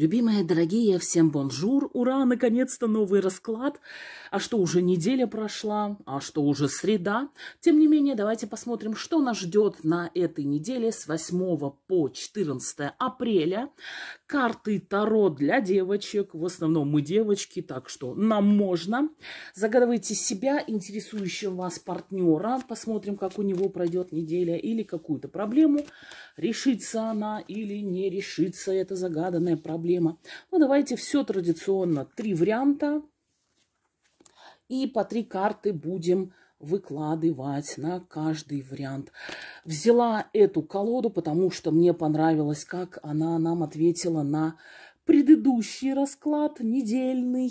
Любимые, дорогие, всем бонжур, ура, наконец-то новый расклад. А что уже неделя прошла, а что уже среда. Тем не менее, давайте посмотрим, что нас ждет на этой неделе с 8 по 14 апреля. Карты Таро для девочек, в основном мы девочки, так что нам можно. Загадывайте себя, интересующего вас партнера, посмотрим, как у него пройдет неделя или какую-то проблему. Решится она или не решится эта загаданная проблема проблема. Ну, давайте все традиционно. Три варианта. И по три карты будем выкладывать на каждый вариант. Взяла эту колоду, потому что мне понравилось, как она нам ответила на предыдущий расклад недельный.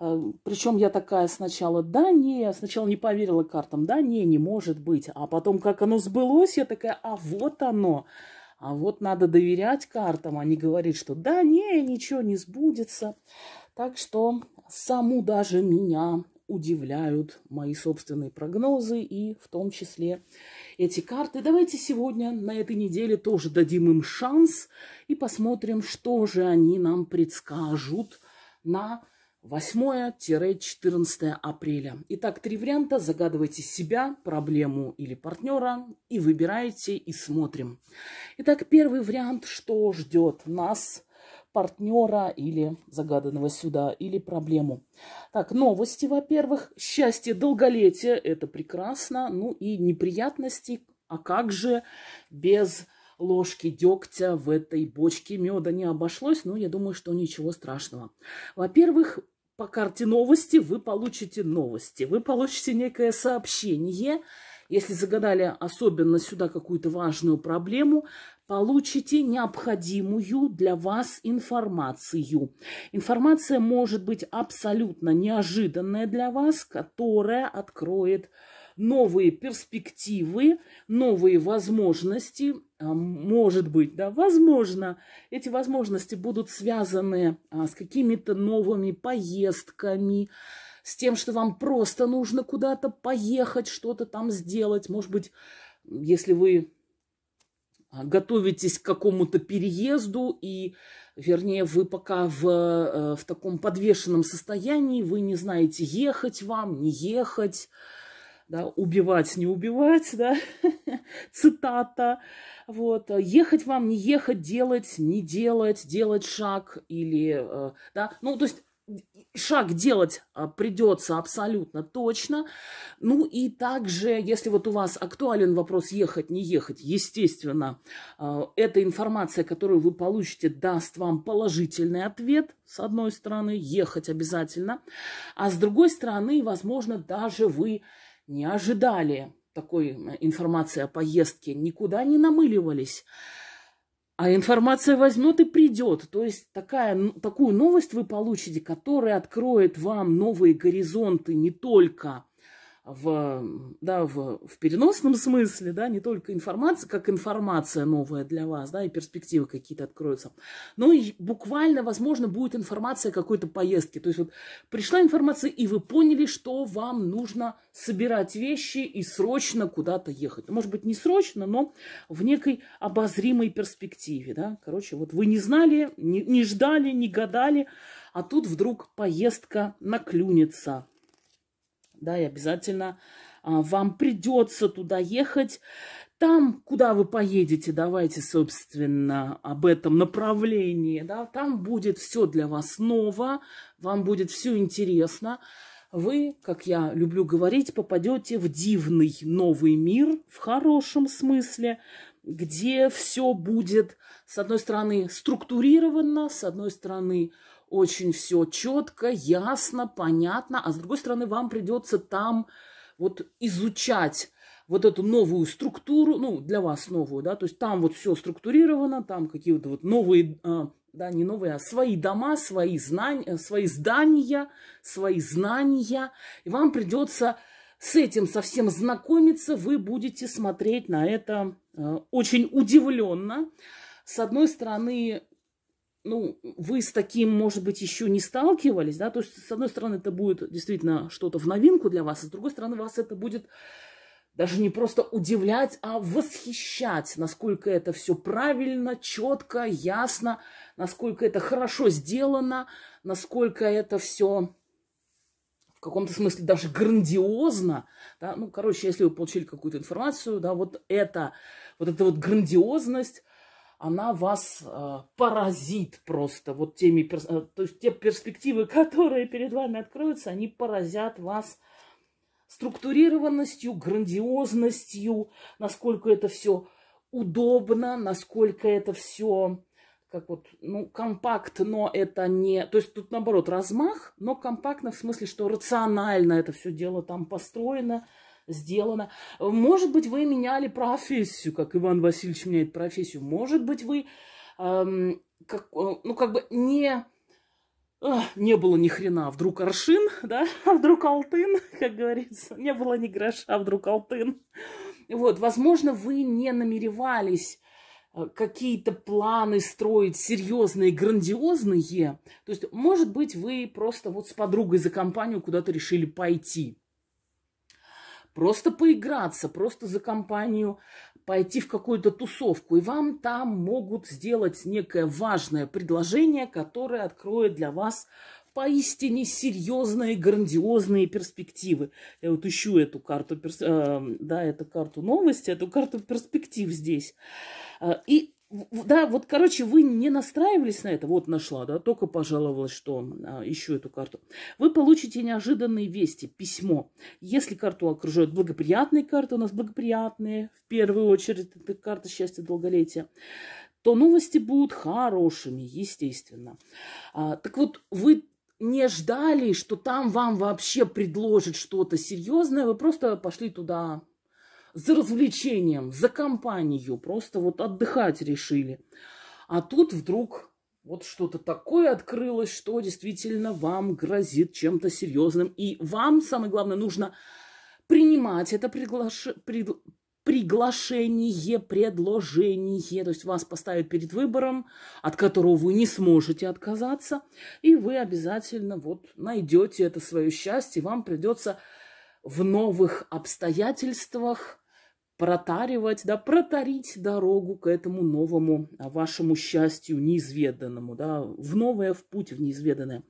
Э, Причем я такая сначала, да, не, сначала не поверила картам, да, не, не может быть. А потом, как оно сбылось, я такая, а вот оно. А вот надо доверять картам, а не говорить, что да, не, ничего не сбудется. Так что саму даже меня удивляют мои собственные прогнозы и в том числе эти карты. Давайте сегодня на этой неделе тоже дадим им шанс и посмотрим, что же они нам предскажут на 8-14 апреля. Итак, три варианта. Загадывайте себя, проблему или партнера и выбирайте и смотрим. Итак, первый вариант, что ждет нас, партнера или загаданного сюда, или проблему. Так, новости, во-первых. Счастье, долголетие – это прекрасно. Ну и неприятности, а как же без ложки дегтя в этой бочке меда не обошлось, но я думаю, что ничего страшного. Во-первых, по карте новости вы получите новости, вы получите некое сообщение. Если загадали особенно сюда какую-то важную проблему, получите необходимую для вас информацию. Информация может быть абсолютно неожиданная для вас, которая откроет новые перспективы, новые возможности. А, может быть, да, возможно, эти возможности будут связаны а, с какими-то новыми поездками, с тем, что вам просто нужно куда-то поехать, что-то там сделать. Может быть, если вы а, готовитесь к какому-то переезду, и, вернее, вы пока в, э, в таком подвешенном состоянии, вы не знаете, ехать вам, не ехать, да, убивать, не убивать, да, цитата, вот, ехать вам, не ехать, делать, не делать, делать шаг или, э, да, ну, то есть шаг делать э, придется абсолютно точно. Ну и также, если вот у вас актуален вопрос ехать, не ехать, естественно, э, эта информация, которую вы получите, даст вам положительный ответ, с одной стороны, ехать обязательно, а с другой стороны, возможно, даже вы не ожидали такой э, информации о поездке, никуда не намыливались. А информация возьмет и придет. То есть такая, такую новость вы получите, которая откроет вам новые горизонты не только в, да, в, в переносном смысле, да, не только информация, как информация новая для вас, да, и перспективы какие-то откроются, но и буквально, возможно, будет информация какой-то поездки. То есть вот пришла информация, и вы поняли, что вам нужно собирать вещи и срочно куда-то ехать. Может быть, не срочно, но в некой обозримой перспективе, да. Короче, вот вы не знали, не, не ждали, не гадали, а тут вдруг поездка наклюнется, да, и обязательно а, вам придется туда ехать. Там, куда вы поедете, давайте, собственно, об этом направлении, да, там будет все для вас ново, вам будет все интересно. Вы, как я люблю говорить, попадете в дивный новый мир в хорошем смысле, где все будет, с одной стороны, структурировано, с одной стороны, очень все четко, ясно, понятно, а с другой стороны вам придется там вот изучать вот эту новую структуру, ну, для вас новую, да, то есть там вот все структурировано, там какие-то вот новые, а, да, не новые, а свои дома, свои, знания, э, свои здания, свои знания, и вам придется с этим совсем знакомиться, вы будете смотреть на это э, очень удивленно. С одной стороны, ну, вы с таким, может быть, еще не сталкивались, да, то есть, с одной стороны, это будет действительно что-то в новинку для вас, а с другой стороны, вас это будет даже не просто удивлять, а восхищать, насколько это все правильно, четко, ясно, насколько это хорошо сделано, насколько это все в каком-то смысле даже грандиозно. Да? Ну, короче, если вы получили какую-то информацию, да, вот это, вот эта вот грандиозность – она вас э, поразит просто. Вот теми, э, то есть те перспективы, которые перед вами откроются, они поразят вас структурированностью, грандиозностью, насколько это все удобно, насколько это все как вот, ну, компакт, но это не... То есть тут, наоборот, размах, но компактно в смысле, что рационально это все дело там построено, сделано. Может быть, вы меняли профессию, как Иван Васильевич меняет профессию. Может быть, вы, эм, как, э, ну, как бы не... Э, не было ни хрена, а вдруг аршин, да, а вдруг алтын, как говорится. Не было ни гроша, а вдруг алтын. Вот, возможно, вы не намеревались э, какие-то планы строить серьезные, грандиозные. То есть, может быть, вы просто вот с подругой за компанию куда-то решили пойти просто поиграться, просто за компанию пойти в какую-то тусовку, и вам там могут сделать некое важное предложение, которое откроет для вас поистине серьезные, грандиозные перспективы. Я вот ищу эту карту, э, да, эту карту новости, эту карту перспектив здесь. Э, и да, вот, короче, вы не настраивались на это. Вот нашла, да, только пожаловалась, что а, ищу эту карту. Вы получите неожиданные вести, письмо. Если карту окружают благоприятные карты, у нас благоприятные, в первую очередь, это карта счастья, долголетия, то новости будут хорошими, естественно. А, так вот, вы не ждали, что там вам вообще предложат что-то серьезное, вы просто пошли туда за развлечением, за компанию, просто вот отдыхать решили. А тут вдруг вот что-то такое открылось, что действительно вам грозит чем-то серьезным. И вам, самое главное, нужно принимать это приглаш... пред... приглашение, предложение. То есть вас поставят перед выбором, от которого вы не сможете отказаться. И вы обязательно вот найдете это свое счастье. Вам придется в новых обстоятельствах протаривать, да, протарить дорогу к этому новому а, вашему счастью неизведанному, да, в новое, в путь, в неизведанное.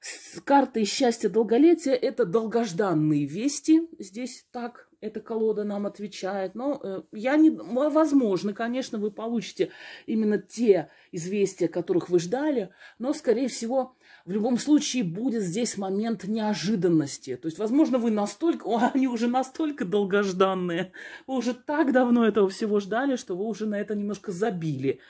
С картой счастья долголетия это долгожданные вести. Здесь так эта колода нам отвечает. Но э, я не... Возможно, конечно, вы получите именно те известия, которых вы ждали, но, скорее всего, в любом случае будет здесь момент неожиданности. То есть, возможно, вы настолько, они уже настолько долгожданные, вы уже так давно этого всего ждали, что вы уже на это немножко забили.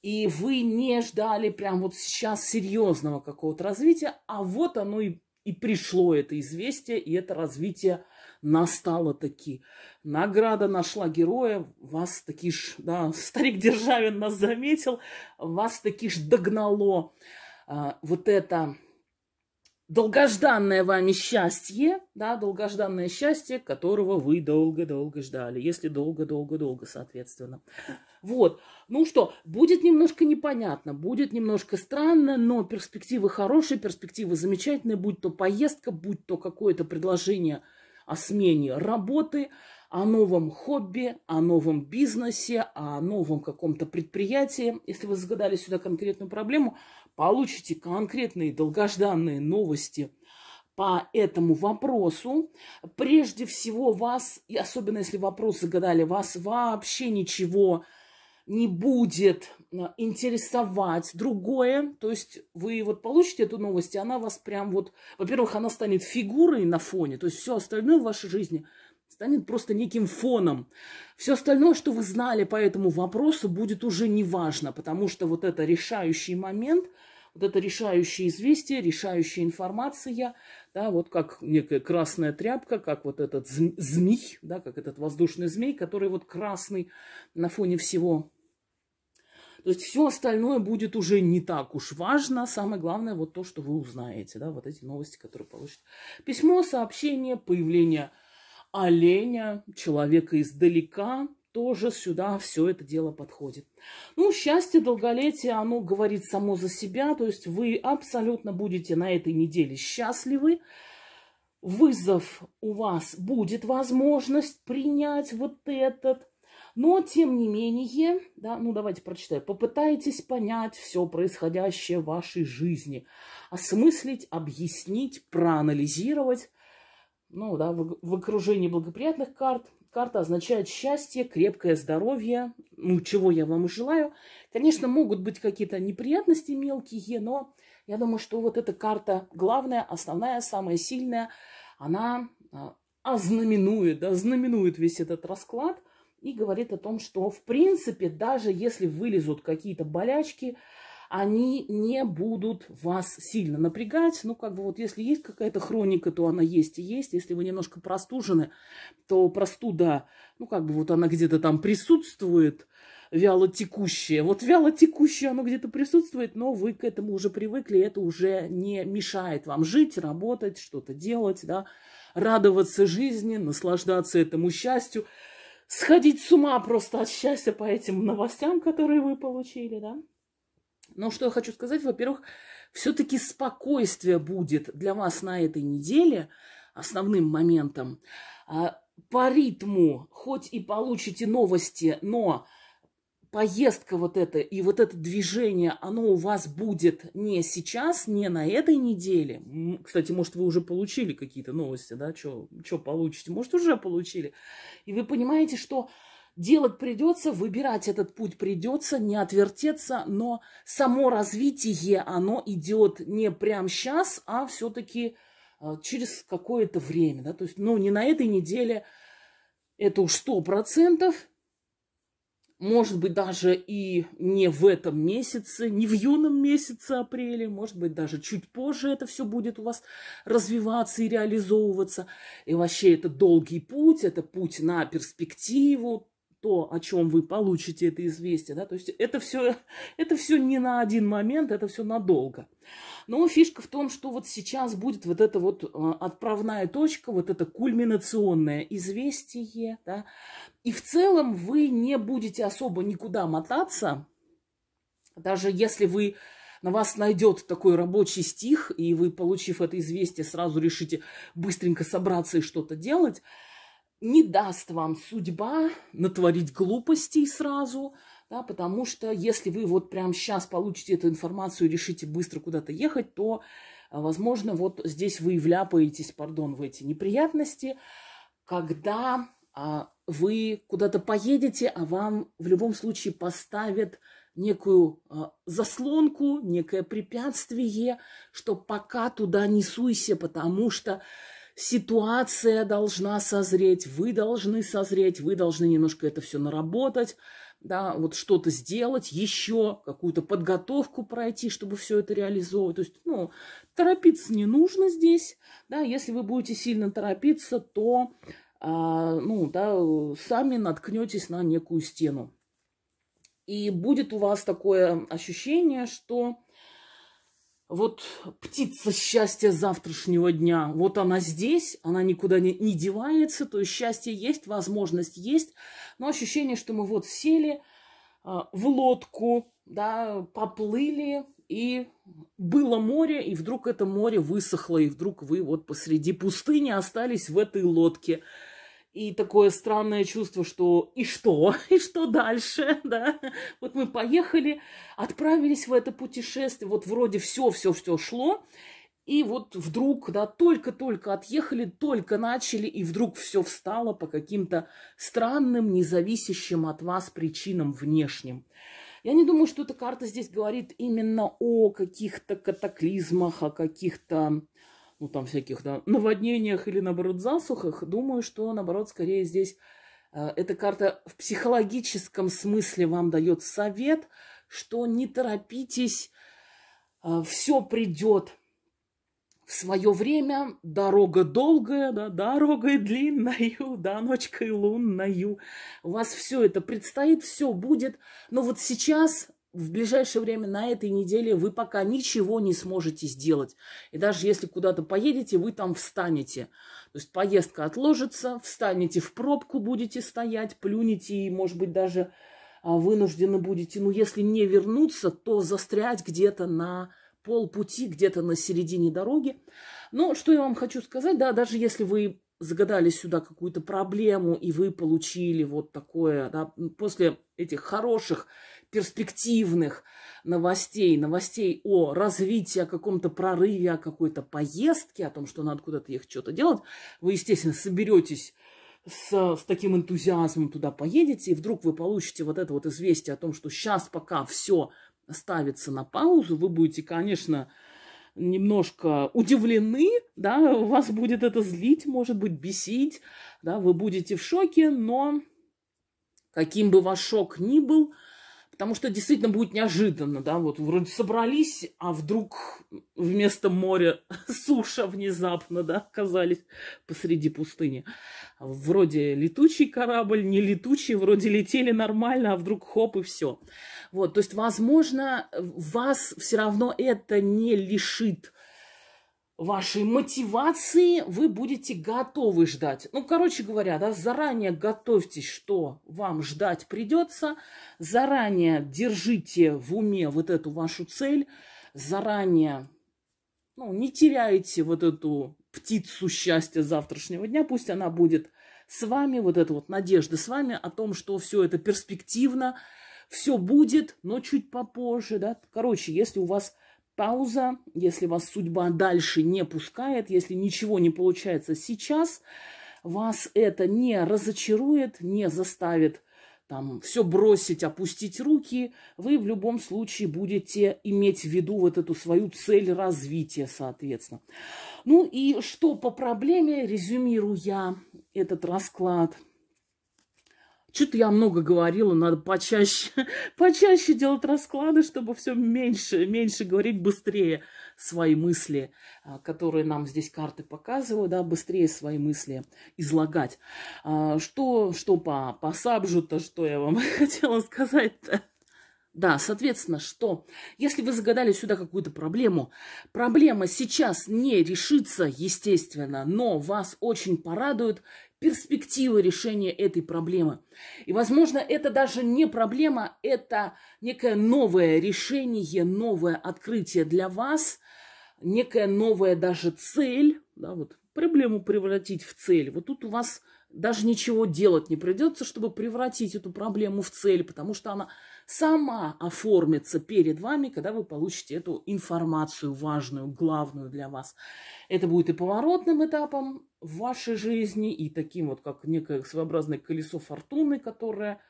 И вы не ждали прям вот сейчас серьезного какого-то развития, а вот оно и, и пришло это известие, и это развитие настало таки. Награда нашла героя, вас таки ж, да, старик Державин нас заметил, вас таки ж догнало. А, вот это долгожданное вами счастье, да, долгожданное счастье, которого вы долго-долго ждали, если долго-долго-долго, соответственно. Вот, ну что, будет немножко непонятно, будет немножко странно, но перспективы хорошие, перспективы замечательные, будь то поездка, будь то какое-то предложение о смене работы, о новом хобби, о новом бизнесе, о новом каком-то предприятии. Если вы загадали сюда конкретную проблему, получите конкретные долгожданные новости по этому вопросу. Прежде всего вас, и особенно если вопрос загадали, вас вообще ничего не будет э, интересовать другое. То есть вы вот получите эту новость, и она вас прям вот... Во-первых, она станет фигурой на фоне, то есть все остальное в вашей жизни – станет просто неким фоном. Все остальное, что вы знали по этому вопросу, будет уже неважно, потому что вот это решающий момент, вот это решающее известие, решающая информация, да, вот как некая красная тряпка, как вот этот змей, да, как этот воздушный змей, который вот красный на фоне всего то есть все остальное будет уже не так уж важно. Самое главное вот то, что вы узнаете, да, вот эти новости, которые получите. Письмо, сообщение, появление оленя, человека издалека, тоже сюда все это дело подходит. Ну, счастье, долголетие, оно говорит само за себя, то есть вы абсолютно будете на этой неделе счастливы. Вызов у вас будет возможность принять вот этот но, тем не менее, да, ну давайте прочитаю. Попытайтесь понять все происходящее в вашей жизни, осмыслить, объяснить, проанализировать ну, да, в, в окружении благоприятных карт. Карта означает счастье, крепкое здоровье, ну, чего я вам и желаю. Конечно, могут быть какие-то неприятности мелкие, но я думаю, что вот эта карта главная, основная, самая сильная, она а, ознаменует, да, знаменует весь этот расклад и говорит о том, что, в принципе, даже если вылезут какие-то болячки, они не будут вас сильно напрягать. Ну, как бы вот если есть какая-то хроника, то она есть и есть. Если вы немножко простужены, то простуда, ну, как бы вот она где-то там присутствует, вяло текущая. Вот вяло текущая оно где-то присутствует, но вы к этому уже привыкли, это уже не мешает вам жить, работать, что-то делать, да, радоваться жизни, наслаждаться этому счастью, сходить с ума просто от счастья по этим новостям, которые вы получили, да. Но что я хочу сказать, во-первых, все-таки спокойствие будет для вас на этой неделе основным моментом. А, по ритму хоть и получите новости, но поездка вот эта и вот это движение, оно у вас будет не сейчас, не на этой неделе. Кстати, может, вы уже получили какие-то новости, да, что получите? Может, уже получили. И вы понимаете, что Делать придется, выбирать этот путь придется, не отвертеться, но само развитие, оно идет не прямо сейчас, а все-таки э, через какое-то время. Да? То есть, ну, не на этой неделе, это уж сто процентов, может быть, даже и не в этом месяце, не в юном месяце апреля, может быть, даже чуть позже это все будет у вас развиваться и реализовываться. И вообще это долгий путь, это путь на перспективу, то, о чем вы получите это известие. Да? То есть это все, это все не на один момент, это все надолго. Но фишка в том, что вот сейчас будет вот эта вот а, отправная точка, вот это кульминационное известие. Да? И в целом вы не будете особо никуда мотаться, даже если вы на вас найдет такой рабочий стих, и вы, получив это известие, сразу решите быстренько собраться и что-то делать – не даст вам судьба натворить глупостей сразу, да, потому что если вы вот прямо сейчас получите эту информацию и решите быстро куда-то ехать, то, э, возможно, вот здесь вы и вляпаетесь, пардон, в эти неприятности, когда а, вы куда-то поедете, а вам в любом случае поставят некую а, заслонку, некое препятствие, что пока туда не суйся, потому что ситуация должна созреть, вы должны созреть, вы должны немножко это все наработать, да, вот что-то сделать, еще какую-то подготовку пройти, чтобы все это реализовывать. То есть, ну, торопиться не нужно здесь, да, если вы будете сильно торопиться, то, а, ну, да, сами наткнетесь на некую стену. И будет у вас такое ощущение, что вот птица счастья завтрашнего дня, вот она здесь, она никуда не, не девается, то есть счастье есть, возможность есть, но ощущение, что мы вот сели э, в лодку, да, поплыли, и было море, и вдруг это море высохло, и вдруг вы вот посреди пустыни остались в этой лодке – и такое странное чувство, что и что, и что дальше, да? Вот мы поехали, отправились в это путешествие, вот вроде все, все, все шло, и вот вдруг, да, только-только отъехали, только начали, и вдруг все встало по каким-то странным, независящим от вас причинам внешним. Я не думаю, что эта карта здесь говорит именно о каких-то катаклизмах, о каких-то ну, там, всяких да, наводнениях или, наоборот, засухах, думаю, что, наоборот, скорее здесь э, эта карта в психологическом смысле вам дает совет, что не торопитесь, э, все придет в свое время, дорога долгая, да, дорога длинною, да, ночкой лунною. У вас все это предстоит, все будет. Но вот сейчас в ближайшее время на этой неделе вы пока ничего не сможете сделать. И даже если куда-то поедете, вы там встанете. То есть поездка отложится, встанете в пробку, будете стоять, плюнете и, может быть, даже а, вынуждены будете, ну, если не вернуться, то застрять где-то на полпути, где-то на середине дороги. Но что я вам хочу сказать, да, даже если вы загадали сюда какую-то проблему, и вы получили вот такое, да, после этих хороших перспективных новостей, новостей о развитии, о каком-то прорыве, о какой-то поездке, о том, что надо куда-то ехать, что-то делать, вы, естественно, соберетесь с, с таким энтузиазмом туда поедете, и вдруг вы получите вот это вот известие о том, что сейчас пока все ставится на паузу, вы будете, конечно, немножко удивлены, да, вас будет это злить, может быть, бесить, да, вы будете в шоке, но каким бы ваш шок ни был, Потому что действительно будет неожиданно, да, вот вроде собрались, а вдруг вместо моря суша внезапно, да, оказались посреди пустыни. Вроде летучий корабль, не летучий, вроде летели нормально, а вдруг хоп и все. Вот, то есть, возможно, вас все равно это не лишит вашей мотивации вы будете готовы ждать. Ну, короче говоря, да, заранее готовьтесь, что вам ждать придется, заранее держите в уме вот эту вашу цель, заранее ну, не теряйте вот эту птицу счастья завтрашнего дня, пусть она будет с вами, вот эта вот надежда с вами о том, что все это перспективно, все будет, но чуть попозже, да. Короче, если у вас пауза, если вас судьба дальше не пускает, если ничего не получается сейчас, вас это не разочарует, не заставит там все бросить, опустить руки, вы в любом случае будете иметь в виду вот эту свою цель развития, соответственно. Ну и что по проблеме, резюмирую я этот расклад – что-то я много говорила, надо почаще, почаще делать расклады, чтобы все меньше, меньше говорить, быстрее свои мысли, а, которые нам здесь карты показывают, да, быстрее свои мысли излагать. А, что, что по, по сабжу-то, что я вам хотела сказать-то? Да, соответственно, что? Если вы загадали сюда какую-то проблему, проблема сейчас не решится, естественно, но вас очень порадует перспективы решения этой проблемы. И, возможно, это даже не проблема, это некое новое решение, новое открытие для вас, некая новая даже цель, да, вот проблему превратить в цель. Вот тут у вас даже ничего делать не придется, чтобы превратить эту проблему в цель, потому что она сама оформится перед вами, когда вы получите эту информацию важную, главную для вас. Это будет и поворотным этапом в вашей жизни, и таким вот, как некое своеобразное колесо фортуны, которое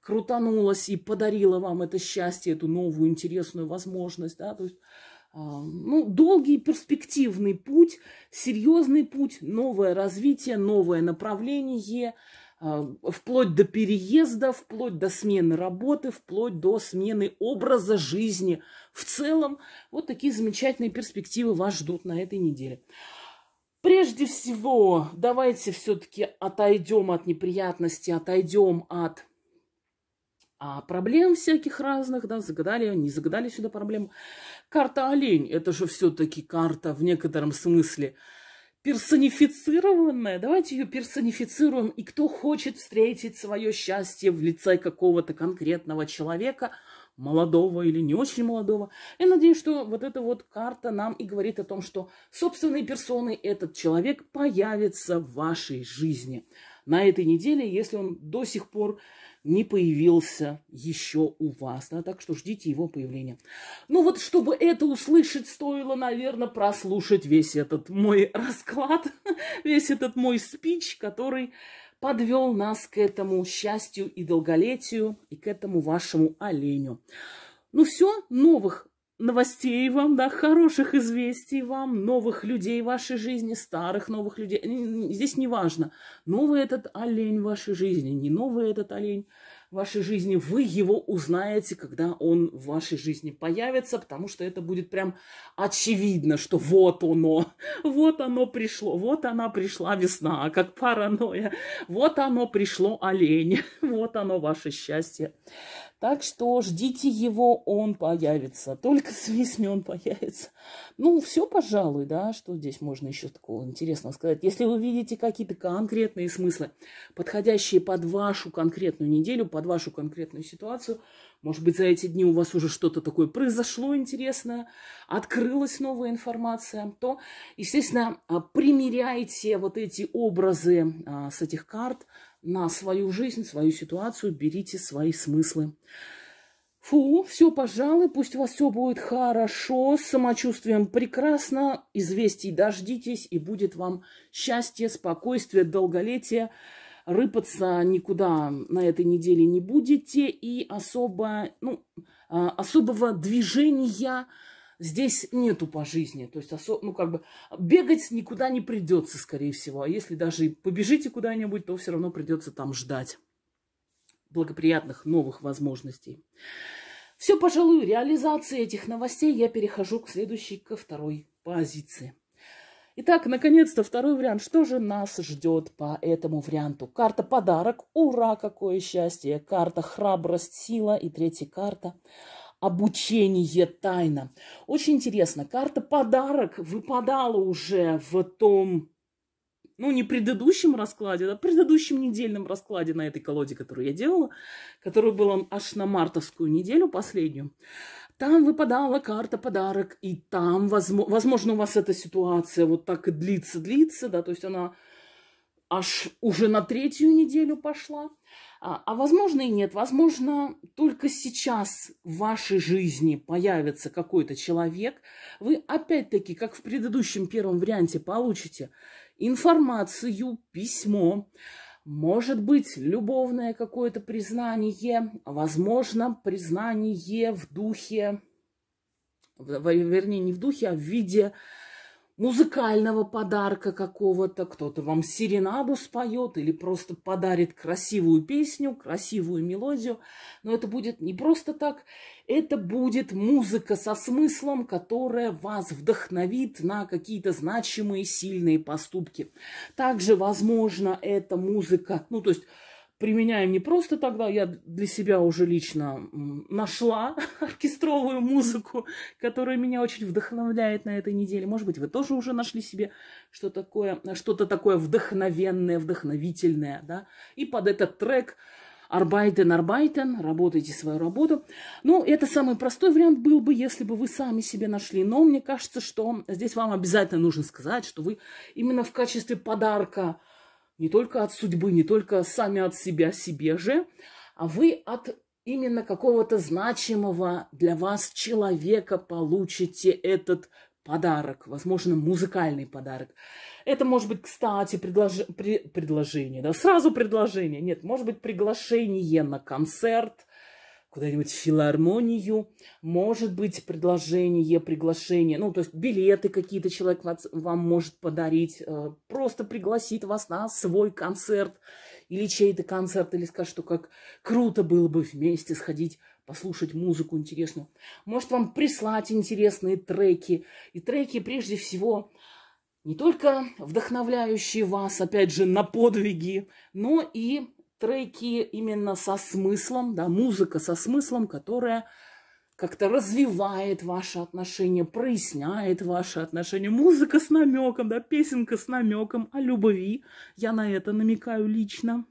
крутанулось и подарило вам это счастье, эту новую интересную возможность, да, то есть а, ну, долгий перспективный путь, серьезный путь, новое развитие, новое направление – а, вплоть до переезда, вплоть до смены работы, вплоть до смены образа жизни. В целом, вот такие замечательные перспективы вас ждут на этой неделе. Прежде всего, давайте все-таки отойдем от неприятностей, отойдем от а проблем всяких разных, да, загадали, не загадали сюда проблем. Карта олень, это же все-таки карта в некотором смысле – персонифицированная. Давайте ее персонифицируем. И кто хочет встретить свое счастье в лице какого-то конкретного человека, молодого или не очень молодого. Я надеюсь, что вот эта вот карта нам и говорит о том, что собственной персоной этот человек появится в вашей жизни на этой неделе, если он до сих пор не появился еще у вас. Да? Так что ждите его появления. Ну вот, чтобы это услышать, стоило, наверное, прослушать весь этот мой расклад, весь этот мой спич, который подвел нас к этому счастью и долголетию и к этому вашему оленю. Ну все, новых новостей вам, да, хороших известий вам, новых людей в вашей жизни, старых новых людей. Здесь не важно, новый этот олень в вашей жизни, не новый этот олень в вашей жизни. Вы его узнаете, когда он в вашей жизни появится, потому что это будет прям очевидно, что вот оно, вот оно пришло, вот она пришла весна, как паранойя, вот оно пришло олень, вот оно ваше счастье. Так что ждите его, он появится. Только с весны он появится. Ну, все, пожалуй, да, что здесь можно еще такого интересного сказать. Если вы видите какие-то конкретные смыслы, подходящие под вашу конкретную неделю, под вашу конкретную ситуацию, может быть, за эти дни у вас уже что-то такое произошло интересное, открылась новая информация, то, естественно, а, примеряйте вот эти образы а, с этих карт – на свою жизнь, свою ситуацию, берите свои смыслы. Фу, все, пожалуй, пусть у вас все будет хорошо, с самочувствием прекрасно, известий дождитесь, и будет вам счастье, спокойствие, долголетие. Рыпаться никуда на этой неделе не будете, и особо, ну, а, особого движения здесь нету по жизни. То есть, осо... ну, как бы, бегать никуда не придется, скорее всего. А если даже и побежите куда-нибудь, то все равно придется там ждать благоприятных новых возможностей. Все, пожалуй, реализации этих новостей я перехожу к следующей, ко второй позиции. Итак, наконец-то второй вариант. Что же нас ждет по этому варианту? Карта подарок. Ура, какое счастье. Карта храбрость, сила. И третья карта – обучение тайна. Очень интересно, карта подарок выпадала уже в том, ну не предыдущем раскладе, а предыдущем недельном раскладе на этой колоде, которую я делала, которую был аж на мартовскую неделю последнюю. Там выпадала карта подарок, и там, возможно, у вас эта ситуация вот так и длится, длится, да, то есть она аж уже на третью неделю пошла. А, а возможно и нет. Возможно, только сейчас в вашей жизни появится какой-то человек. Вы опять-таки, как в предыдущем первом варианте, получите информацию, письмо, может быть, любовное какое-то признание, возможно, признание в духе, вернее, не в духе, а в виде музыкального подарка какого-то, кто-то вам серенаду споет или просто подарит красивую песню, красивую мелодию. Но это будет не просто так, это будет музыка со смыслом, которая вас вдохновит на какие-то значимые, сильные поступки. Также, возможно, это музыка, ну то есть применяем не просто тогда, я для себя уже лично нашла оркестровую музыку, которая меня очень вдохновляет на этой неделе. Может быть, вы тоже уже нашли себе что такое, что-то такое вдохновенное, вдохновительное, да? И под этот трек "Arbeiten, arbeiten", работайте свою работу. Ну, это самый простой вариант был бы, если бы вы сами себе нашли. Но мне кажется, что здесь вам обязательно нужно сказать, что вы именно в качестве подарка не только от судьбы, не только сами от себя себе же, а вы от именно какого-то значимого для вас человека получите этот подарок, возможно, музыкальный подарок. Это может быть, кстати, предлож... предложение, да, сразу предложение, нет, может быть, приглашение на концерт, куда-нибудь в филармонию, может быть, предложение, приглашение, ну, то есть билеты какие-то человек вам может подарить, э, просто пригласит вас на свой концерт или чей-то концерт, или скажет, что как круто было бы вместе сходить послушать музыку интересную. Может вам прислать интересные треки. И треки прежде всего не только вдохновляющие вас, опять же, на подвиги, но и треки именно со смыслом, да, музыка со смыслом, которая как-то развивает ваши отношения, проясняет ваши отношения. Музыка с намеком, да, песенка с намеком о любви. Я на это намекаю лично.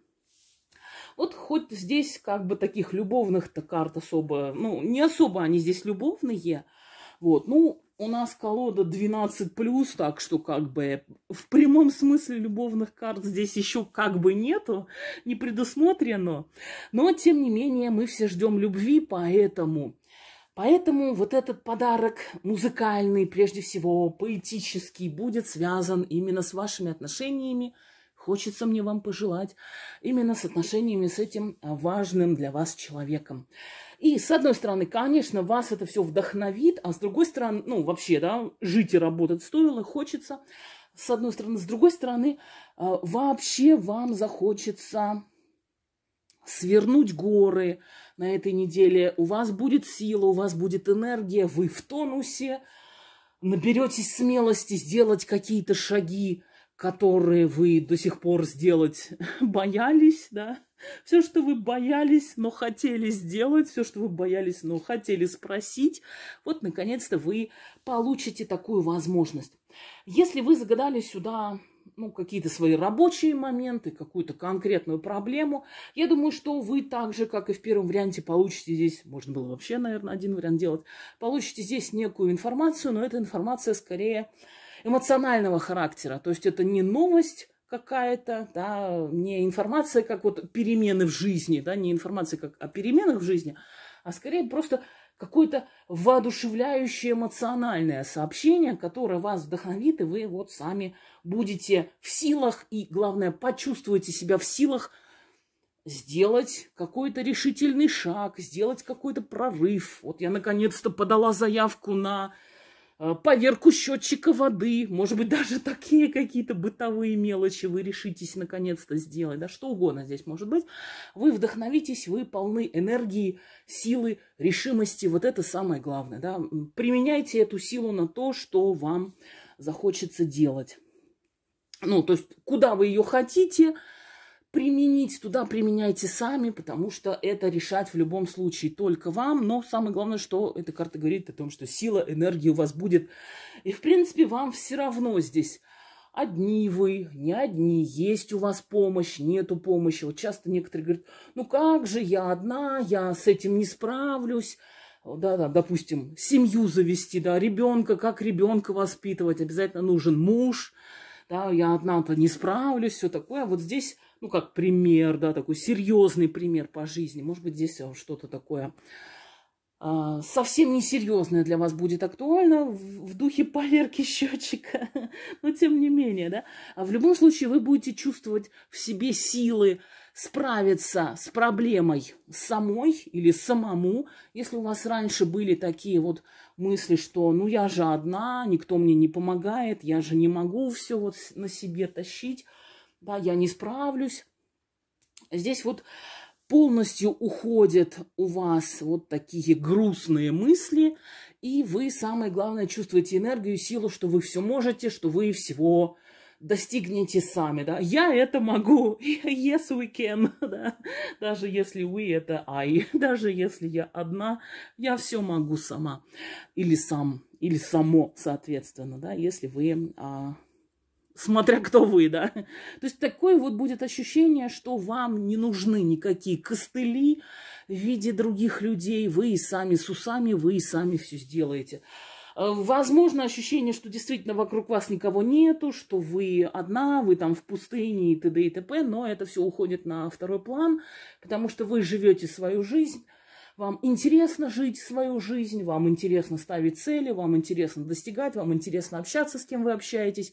Вот хоть здесь как бы таких любовных-то карт особо, ну, не особо они здесь любовные, вот, ну, у нас колода 12 плюс, так что как бы в прямом смысле любовных карт здесь еще как бы нету, не предусмотрено. Но тем не менее мы все ждем любви, поэтому Поэтому вот этот подарок музыкальный, прежде всего поэтический, будет связан именно с вашими отношениями Хочется мне вам пожелать именно с отношениями с этим а, важным для вас человеком. И с одной стороны, конечно, вас это все вдохновит, а с другой стороны, ну вообще, да, жить и работать стоило, хочется. С одной стороны, с другой стороны, а, вообще вам захочется свернуть горы на этой неделе. У вас будет сила, у вас будет энергия, вы в тонусе, наберетесь смелости сделать какие-то шаги которые вы до сих пор сделать боялись, да, все, что вы боялись, но хотели сделать, все, что вы боялись, но хотели спросить, вот, наконец-то, вы получите такую возможность. Если вы загадали сюда ну, какие-то свои рабочие моменты, какую-то конкретную проблему. Я думаю, что вы так же, как и в первом варианте, получите здесь, можно было вообще, наверное, один вариант делать, получите здесь некую информацию, но эта информация скорее эмоционального характера. То есть это не новость какая-то, да, не информация, как вот перемены в жизни, да, не информация как о переменах в жизни, а скорее просто какое-то воодушевляющее эмоциональное сообщение, которое вас вдохновит, и вы вот сами будете в силах, и главное, почувствуете себя в силах сделать какой-то решительный шаг, сделать какой-то прорыв. Вот я наконец-то подала заявку на Э, поверку счетчика воды, может быть, даже такие какие-то бытовые мелочи вы решитесь наконец-то сделать, да, что угодно здесь может быть. Вы вдохновитесь, вы полны энергии, силы, решимости, вот это самое главное, да. Применяйте эту силу на то, что вам захочется делать. Ну, то есть, куда вы ее хотите – применить туда применяйте сами, потому что это решать в любом случае только вам. Но самое главное, что эта карта говорит о том, что сила, энергии у вас будет. И, в принципе, вам все равно здесь одни вы, не одни, есть у вас помощь, нету помощи. Вот часто некоторые говорят, ну как же, я одна, я с этим не справлюсь. Да, да, допустим, семью завести, да, ребенка, как ребенка воспитывать, обязательно нужен муж, да, я одна-то не справлюсь, все такое. вот здесь, ну, как пример, да, такой серьезный пример по жизни. Может быть, здесь э, что-то такое а, совсем несерьезное для вас будет актуально в духе поверки счетчика, но тем не менее, да. А в любом случае вы будете чувствовать в себе силы справиться с проблемой самой или самому, если у вас раньше были такие вот мысли, что ну я же одна, никто мне не помогает, я же не могу все вот на себе тащить, да, я не справлюсь. Здесь вот полностью уходят у вас вот такие грустные мысли, и вы, самое главное, чувствуете энергию, силу, что вы все можете, что вы всего достигнете сами, да, я это могу, yes we can, да, даже если вы это I, даже если я одна, я все могу сама или сам, или само, соответственно, да, если вы а, смотря кто вы, да. То есть такое вот будет ощущение, что вам не нужны никакие костыли в виде других людей, вы и сами с усами, вы и сами все сделаете. Э, возможно, ощущение, что действительно вокруг вас никого нету, что вы одна, вы там в пустыне и т.д. и т.п., но это все уходит на второй план, потому что вы живете свою жизнь, вам интересно жить свою жизнь, вам интересно ставить цели, вам интересно достигать, вам интересно общаться с кем вы общаетесь,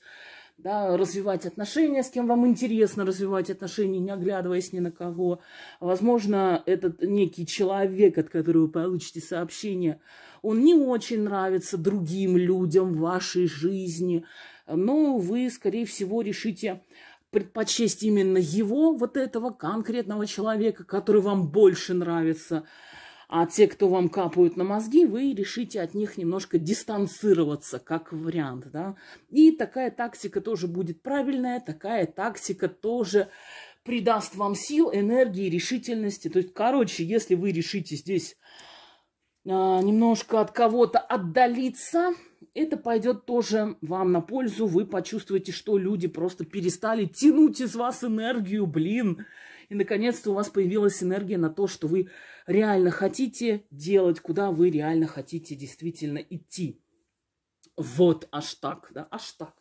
да, развивать отношения, с кем вам интересно развивать отношения, не оглядываясь ни на кого. Возможно, этот некий человек, от которого вы получите сообщение – он не очень нравится другим людям в вашей жизни, но вы, скорее всего, решите предпочесть именно его, вот этого конкретного человека, который вам больше нравится. А те, кто вам капают на мозги, вы решите от них немножко дистанцироваться, как вариант. Да? И такая тактика тоже будет правильная, такая тактика тоже придаст вам сил, энергии, решительности. То есть, короче, если вы решите здесь а, немножко от кого-то отдалиться, это пойдет тоже вам на пользу. Вы почувствуете, что люди просто перестали тянуть из вас энергию, блин. И, наконец-то, у вас появилась энергия на то, что вы реально хотите делать, куда вы реально хотите действительно идти. Вот аж так, да, аж так.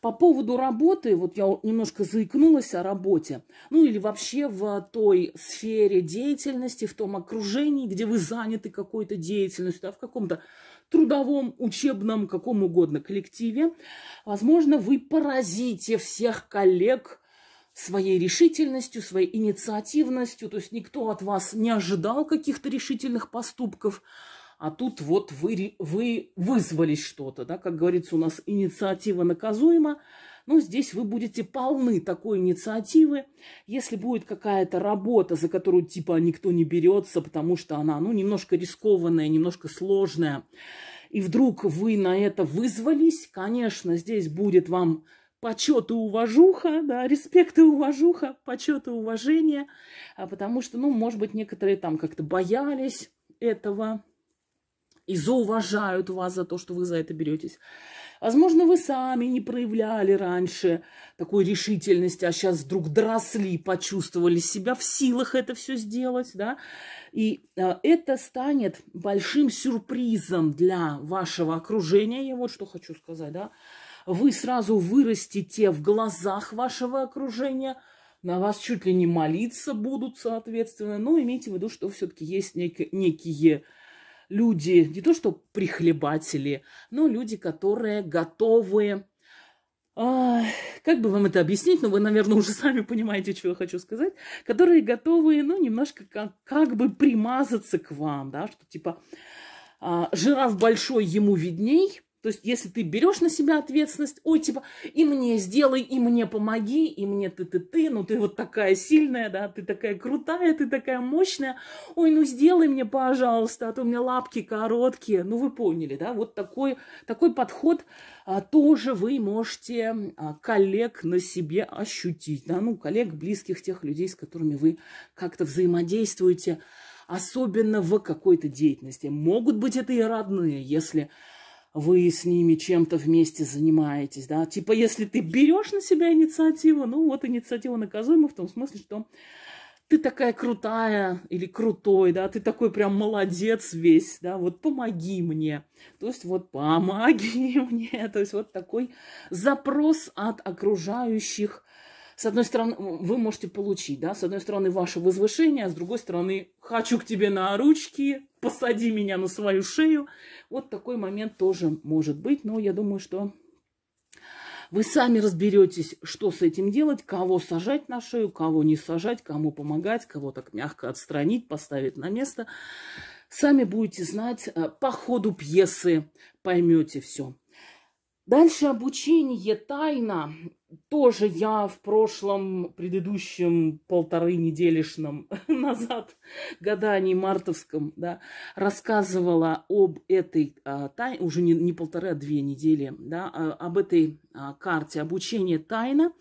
По поводу работы, вот я немножко заикнулась о работе, ну или вообще в той сфере деятельности, в том окружении, где вы заняты какой-то деятельностью, да, в каком-то трудовом, учебном, каком угодно коллективе, возможно, вы поразите всех коллег своей решительностью, своей инициативностью, то есть никто от вас не ожидал каких-то решительных поступков, а тут вот вы, вы вызвались что-то, да, как говорится, у нас инициатива наказуема, но здесь вы будете полны такой инициативы. Если будет какая-то работа, за которую типа никто не берется, потому что она, ну, немножко рискованная, немножко сложная, и вдруг вы на это вызвались, конечно, здесь будет вам почет и уважуха, да, респект и уважуха, почет и уважение, а потому что, ну, может быть, некоторые там как-то боялись этого, и зауважают вас за то, что вы за это беретесь. Возможно, вы сами не проявляли раньше такой решительности, а сейчас вдруг доросли, почувствовали себя в силах это все сделать, да. И а, это станет большим сюрпризом для вашего окружения. Я вот что хочу сказать, да. Вы сразу вырастите в глазах вашего окружения – на вас чуть ли не молиться будут, соответственно. Но имейте в виду, что все-таки есть нек- некие люди, не то что прихлебатели, но люди, которые готовы а, как бы вам это объяснить, но ну, вы, наверное, уже сами понимаете, что я хочу сказать, которые готовы, ну, немножко как, как бы примазаться к вам, да, что типа а, жираф большой ему видней, то есть, если ты берешь на себя ответственность, ой, типа, и мне сделай, и мне помоги, и мне ты-ты-ты, ну ты вот такая сильная, да, ты такая крутая, ты такая мощная, ой, ну сделай мне, пожалуйста, а то у меня лапки короткие. Ну вы поняли, да, вот такой, такой подход а, тоже вы можете а, коллег на себе ощутить, да, ну коллег, близких, тех людей, с которыми вы как-то взаимодействуете, особенно в какой-то деятельности. Могут быть это и родные, если вы с ними чем-то вместе занимаетесь, да, типа если ты берешь на себя инициативу, ну вот инициатива наказуема в том смысле, что ты такая крутая или крутой, да, ты такой прям молодец весь, да, вот помоги мне, то есть вот помоги мне, то есть вот такой запрос от окружающих с одной стороны, вы можете получить, да, с одной стороны, ваше возвышение, а с другой стороны, хочу к тебе на ручки, посади меня на свою шею. Вот такой момент тоже может быть, но я думаю, что вы сами разберетесь, что с этим делать, кого сажать на шею, кого не сажать, кому помогать, кого так мягко отстранить, поставить на место. Сами будете знать, э, по ходу пьесы поймете все. Дальше обучение тайна. Тоже я в прошлом, предыдущем полторы неделишном назад гадании мартовском да, рассказывала об этой а, тайне, уже не, не полторы, а две недели, да, а, об этой а, карте обучение тайна.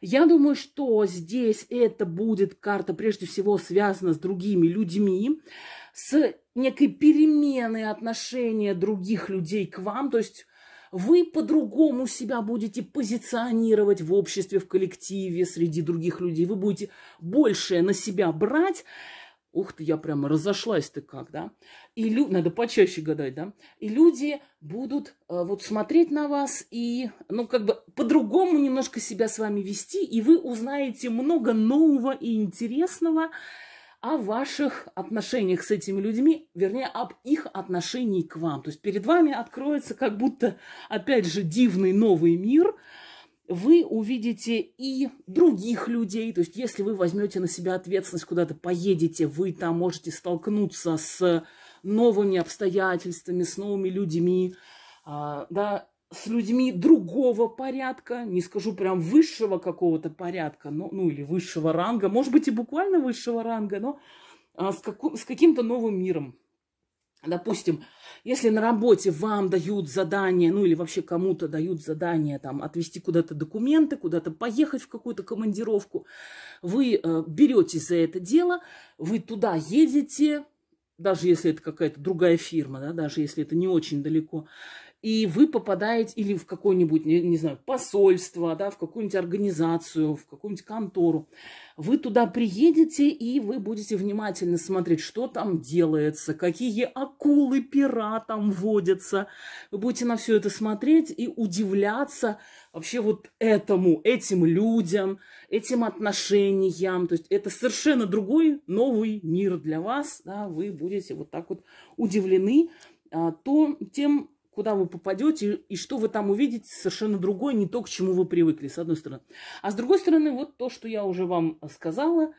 Я думаю, что здесь это будет карта прежде всего связана с другими людьми, с некой переменой отношения других людей к вам, то есть вы по-другому себя будете позиционировать в обществе, в коллективе, среди других людей. Вы будете больше на себя брать. Ух ты, я прямо разошлась ты как, да? И лю... Надо почаще гадать, да? И люди будут э, вот смотреть на вас и, ну, как бы по-другому немножко себя с вами вести, и вы узнаете много нового и интересного, о ваших отношениях с этими людьми, вернее, об их отношении к вам. То есть перед вами откроется как будто, опять же, дивный новый мир. Вы увидите и других людей, то есть если вы возьмете на себя ответственность, куда-то поедете, вы там можете столкнуться с новыми обстоятельствами, с новыми людьми, а, да, с людьми другого порядка, не скажу прям высшего какого-то порядка, но, ну или высшего ранга, может быть и буквально высшего ранга, но а, с, с каким-то новым миром. Допустим, если на работе вам дают задание, ну или вообще кому-то дают задание там отвезти куда-то документы, куда-то поехать в какую-то командировку, вы э, беретесь за это дело, вы туда едете, даже если это какая-то другая фирма, да, даже если это не очень далеко, и вы попадаете или в какое-нибудь, не, не знаю, посольство, да, в какую-нибудь организацию, в какую-нибудь контору. Вы туда приедете, и вы будете внимательно смотреть, что там делается, какие акулы, пера там водятся. Вы будете на все это смотреть и удивляться вообще вот этому, этим людям, этим отношениям. То есть это совершенно другой новый мир для вас. Да, вы будете вот так вот удивлены а, то, тем, куда вы попадете и что вы там увидите, совершенно другое, не то, к чему вы привыкли, с одной стороны. А с другой стороны, вот то, что я уже вам э, сказала,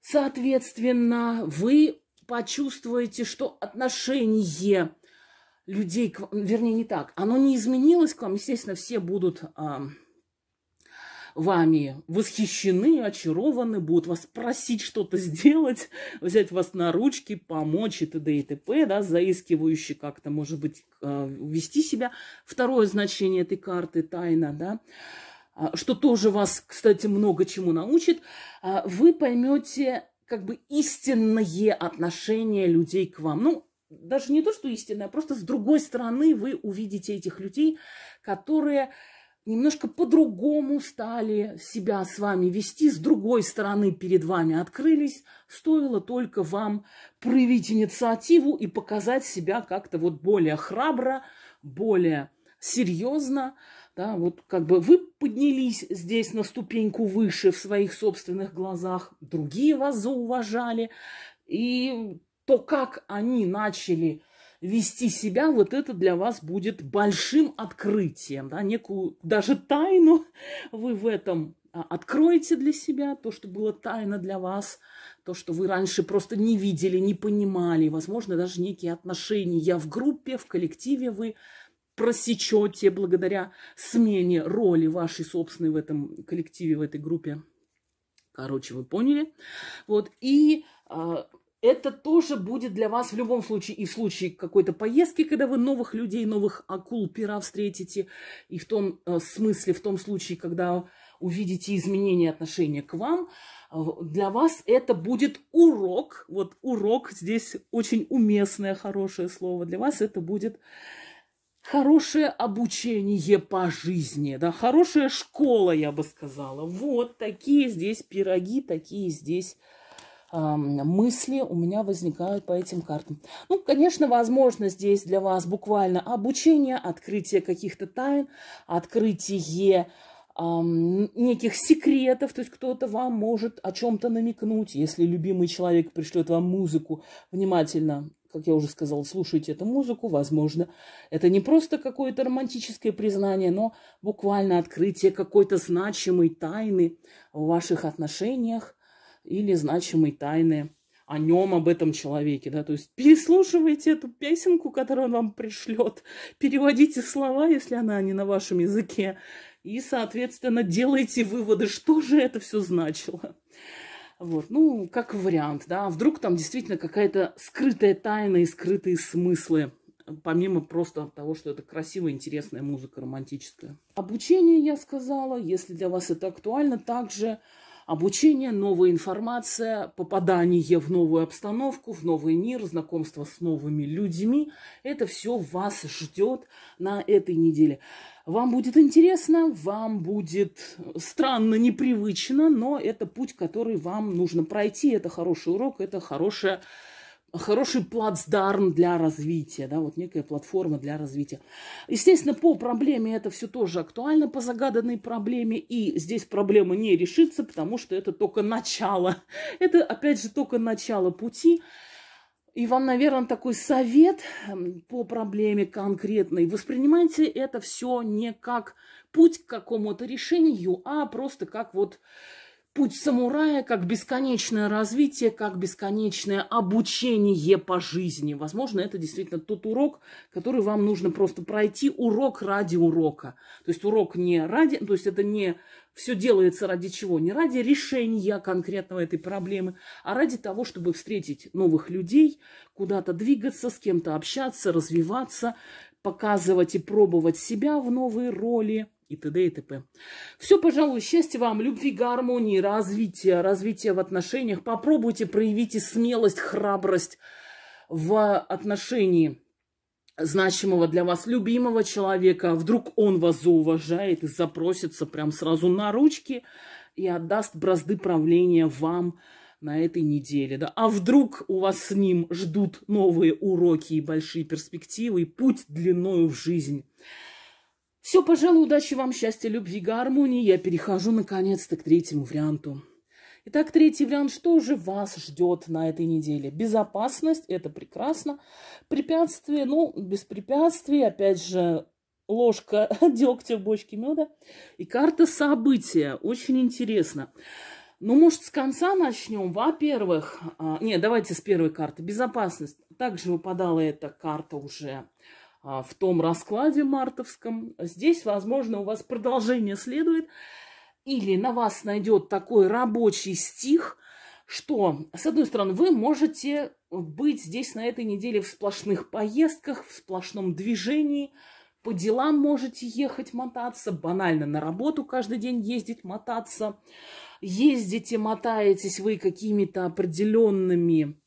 соответственно, вы почувствуете, что отношение людей, к, вернее, не так, оно не изменилось к вам, естественно, все будут... А, вами восхищены, очарованы, будут вас просить что-то сделать, взять вас на ручки, помочь и т.д. и т.п., да, заискивающе как-то, может быть, а, вести себя. Второе значение этой карты – тайна, да, а, что тоже вас, кстати, много чему научит, а, вы поймете как бы истинное отношение людей к вам. Ну, даже не то, что истинное, а просто с другой стороны вы увидите этих людей, которые немножко по-другому стали себя с вами вести, с другой стороны перед вами открылись. Стоило только вам проявить инициативу и показать себя как-то вот более храбро, более серьезно. Да, вот как бы вы поднялись здесь на ступеньку выше в своих собственных глазах, другие вас зауважали. И то, как они начали вести себя, вот это для вас будет большим открытием, да, некую даже тайну вы в этом а, откроете для себя, то, что было тайно для вас, то, что вы раньше просто не видели, не понимали, возможно, даже некие отношения в группе, в коллективе вы просечете благодаря смене роли вашей собственной в этом коллективе, в этой группе. Короче, вы поняли. Вот, и а, это тоже будет для вас в любом случае. И в случае какой-то поездки, когда вы новых людей, новых акул, пера встретите, и в том э, смысле, в том случае, когда увидите изменение отношения к вам, э, для вас это будет урок. Вот урок здесь очень уместное, хорошее слово. Для вас это будет хорошее обучение по жизни, да, хорошая школа, я бы сказала. Вот такие здесь пироги, такие здесь мысли у меня возникают по этим картам. Ну, конечно, возможно, здесь для вас буквально обучение, открытие каких-то тайн, открытие неких секретов, то есть кто-то вам может о чем-то намекнуть. Если любимый человек пришлет вам музыку, внимательно, как я уже сказала, слушайте эту музыку, возможно, это не просто какое-то романтическое признание, но буквально открытие какой-то значимой тайны в ваших отношениях, или значимой тайны о нем, об этом человеке, да, то есть переслушивайте эту песенку, которую он вам пришлет, переводите слова, если она не на вашем языке, и, соответственно, делайте выводы, что же это все значило. Вот, ну, как вариант, да, а вдруг там действительно какая-то скрытая тайна и скрытые смыслы, помимо просто того, что это красивая, интересная музыка романтическая. Обучение, я сказала, если для вас это актуально, также Обучение, новая информация, попадание в новую обстановку, в новый мир, знакомство с новыми людьми. Это все вас ждет на этой неделе. Вам будет интересно, вам будет странно, непривычно, но это путь, который вам нужно пройти. Это хороший урок, это хорошая хороший плацдарм для развития, да, вот некая платформа для развития. Естественно, по проблеме это все тоже актуально, по загаданной проблеме, и здесь проблема не решится, потому что это только начало. Это, опять же, только начало пути. И вам, наверное, такой совет эм, по проблеме конкретной. Воспринимайте это все не как путь к какому-то решению, а просто как вот Путь самурая как бесконечное развитие, как бесконечное обучение по жизни. Возможно, это действительно тот урок, который вам нужно просто пройти, урок ради урока. То есть урок не ради, то есть это не все делается ради чего? Не ради решения конкретного этой проблемы, а ради того, чтобы встретить новых людей, куда-то двигаться, с кем-то общаться, развиваться, показывать и пробовать себя в новые роли – и т.д. и т.п. Все, пожалуй, счастья вам, любви, гармонии, развития, развития в отношениях. Попробуйте, проявите смелость, храбрость в отношении значимого для вас любимого человека. Вдруг он вас зауважает и запросится прям сразу на ручки и отдаст бразды правления вам на этой неделе. Да? А вдруг у вас с ним ждут новые уроки и большие перспективы, и путь длиною в жизнь. Все, пожалуй, удачи вам, счастья, любви, гармонии. Я перехожу, наконец-то, к третьему варианту. Итак, третий вариант. Что же вас ждет на этой неделе? Безопасность – это прекрасно. Препятствия, ну, без препятствий. Опять же, ложка дегтя в бочке меда. И карта события. Очень интересно. Ну, может, с конца начнем? Во-первых, а, не, давайте с первой карты. Безопасность. Также выпадала эта карта уже а, в том раскладе мартовском. Здесь, возможно, у вас продолжение следует. Или на вас найдет такой рабочий стих, что, с одной стороны, вы можете быть здесь на этой неделе в сплошных поездках, в сплошном движении, по делам можете ехать, мотаться, банально на работу каждый день ездить, мотаться. Ездите, мотаетесь вы какими-то определенными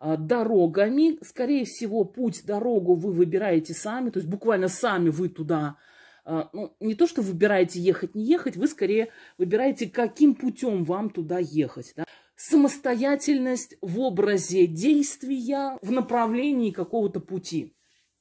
а, дорогами. Скорее всего, путь, дорогу вы выбираете сами, то есть буквально сами вы туда а, ну, не то, что выбираете ехать, не ехать, вы скорее выбираете, каким путем вам туда ехать. Да? Самостоятельность в образе действия в направлении какого-то пути.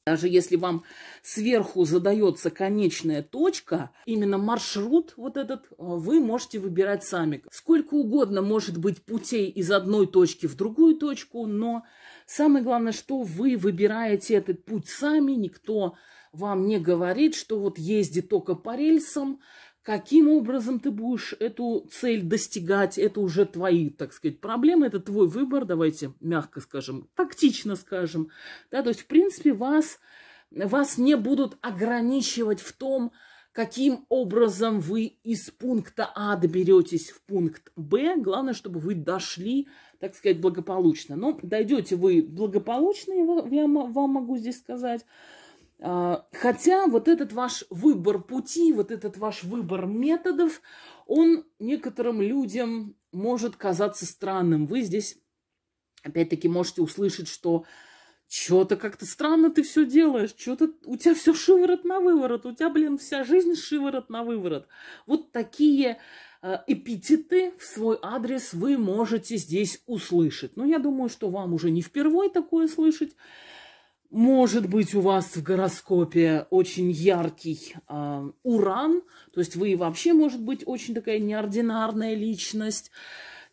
Даже если вам сверху задается конечная точка, именно маршрут вот этот, э, вы можете выбирать сами. Сколько угодно может быть путей из одной точки в другую точку, но самое главное, что вы выбираете этот путь сами, никто вам не говорит, что вот езди только по рельсам, Каким образом ты будешь эту цель достигать, это уже твои, так сказать, проблемы, это твой выбор, давайте мягко скажем, тактично скажем. Да, то есть, в принципе, вас, вас не будут ограничивать в том, каким образом вы из пункта А доберетесь в пункт Б. Главное, чтобы вы дошли, так сказать, благополучно. Но дойдете вы благополучно, я вам могу здесь сказать. А, хотя вот этот ваш выбор пути, вот этот ваш выбор методов, он некоторым людям может казаться странным. Вы здесь, опять-таки, можете услышать, что что-то как-то странно ты все делаешь, что-то у тебя все шиворот на выворот, у тебя, блин, вся жизнь шиворот на выворот. Вот такие а, эпитеты в свой адрес вы можете здесь услышать. Но я думаю, что вам уже не впервой такое слышать. Может быть, у вас в гороскопе очень яркий э, уран, то есть вы вообще, может быть, очень такая неординарная личность,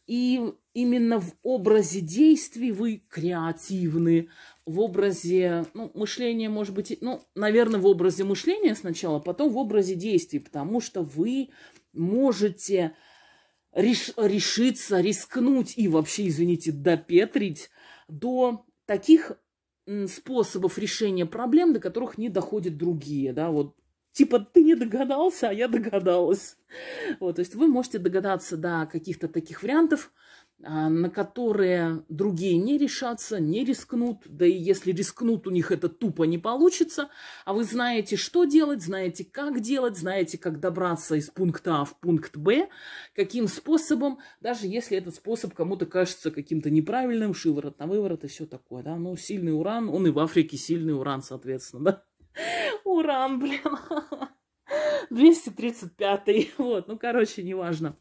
и именно в образе действий вы креативны, в образе ну, мышления, может быть, ну, наверное, в образе мышления сначала, а потом в образе действий, потому что вы можете реш решиться, рискнуть и вообще, извините, допетрить до таких способов решения проблем, до которых не доходят другие, да, вот типа ты не догадался, а я догадалась. Вот, то есть вы можете догадаться до каких-то таких вариантов, а, на которые другие не решатся, не рискнут. Да и если рискнут, у них это тупо не получится. А вы знаете, что делать, знаете, как делать, знаете, как добраться из пункта А в пункт Б, каким способом, даже если этот способ кому-то кажется каким-то неправильным, шиворот на выворот и все такое. Да? Ну, сильный уран, он и в Африке сильный уран, соответственно, да? Уран, блин. 235-й, вот, ну, короче, неважно.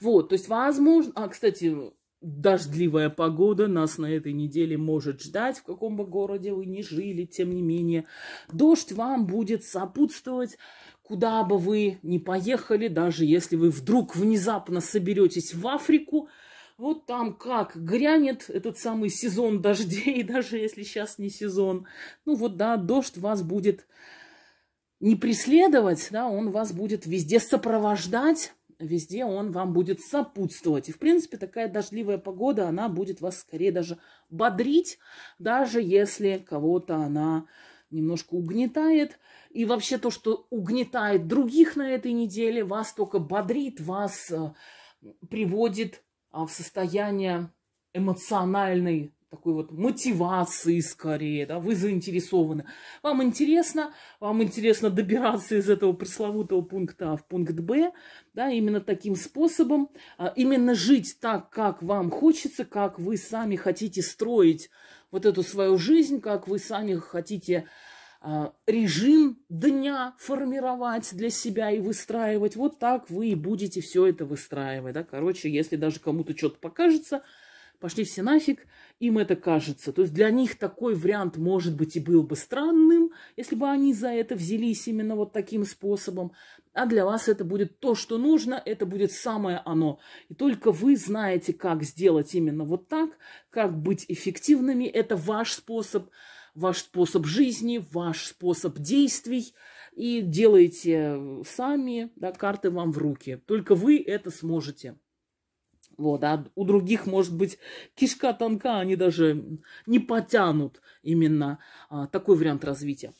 Вот, то есть, возможно... А, кстати, дождливая погода нас на этой неделе может ждать, в каком бы городе вы ни жили, тем не менее. Дождь вам будет сопутствовать, куда бы вы ни поехали, даже если вы вдруг внезапно соберетесь в Африку, вот там как грянет этот самый сезон дождей, даже если сейчас не сезон. Ну вот да, дождь вас будет не преследовать, да, он вас будет везде сопровождать, везде он вам будет сопутствовать. И, в принципе, такая дождливая погода, она будет вас скорее даже бодрить, даже если кого-то она немножко угнетает. И вообще то, что угнетает других на этой неделе, вас только бодрит, вас э, приводит а, в состояние эмоциональной такой вот мотивации скорее, да, вы заинтересованы. Вам интересно, вам интересно добираться из этого пресловутого пункта А в пункт Б, да, именно таким способом, а, именно жить так, как вам хочется, как вы сами хотите строить вот эту свою жизнь, как вы сами хотите а, режим дня формировать для себя и выстраивать. Вот так вы и будете все это выстраивать. Да? Короче, если даже кому-то что-то покажется – пошли все нафиг, им это кажется. То есть для них такой вариант, может быть, и был бы странным, если бы они за это взялись именно вот таким способом. А для вас это будет то, что нужно, это будет самое оно. И только вы знаете, как сделать именно вот так, как быть эффективными. Это ваш способ, ваш способ жизни, ваш способ действий. И делаете сами, да, карты вам в руки. Только вы это сможете. Вот, а у других, может быть, кишка тонка, они даже не потянут именно а, такой вариант развития.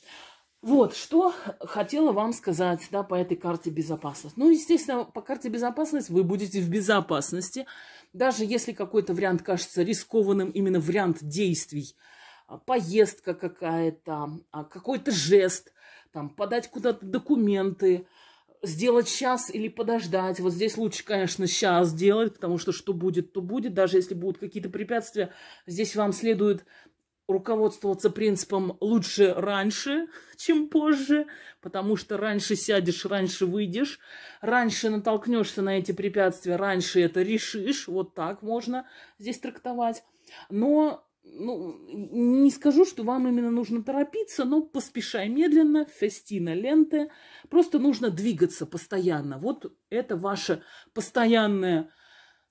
Вот, что хотела вам сказать, да, по этой карте безопасности. Ну, естественно, по карте безопасности вы будете в безопасности, даже если какой-то вариант кажется рискованным, именно вариант действий, а, поездка какая-то, а, какой-то жест, там, подать куда-то документы – сделать сейчас или подождать. Вот здесь лучше, конечно, сейчас делать, потому что что будет, то будет. Даже если будут какие-то препятствия, здесь вам следует руководствоваться принципом лучше раньше, чем позже, потому что раньше сядешь, раньше выйдешь, раньше натолкнешься на эти препятствия, раньше это решишь, вот так можно здесь трактовать. Но ну, не скажу, что вам именно нужно торопиться, но поспешай медленно, фестина ленты. Просто нужно двигаться постоянно. Вот это ваше постоянное,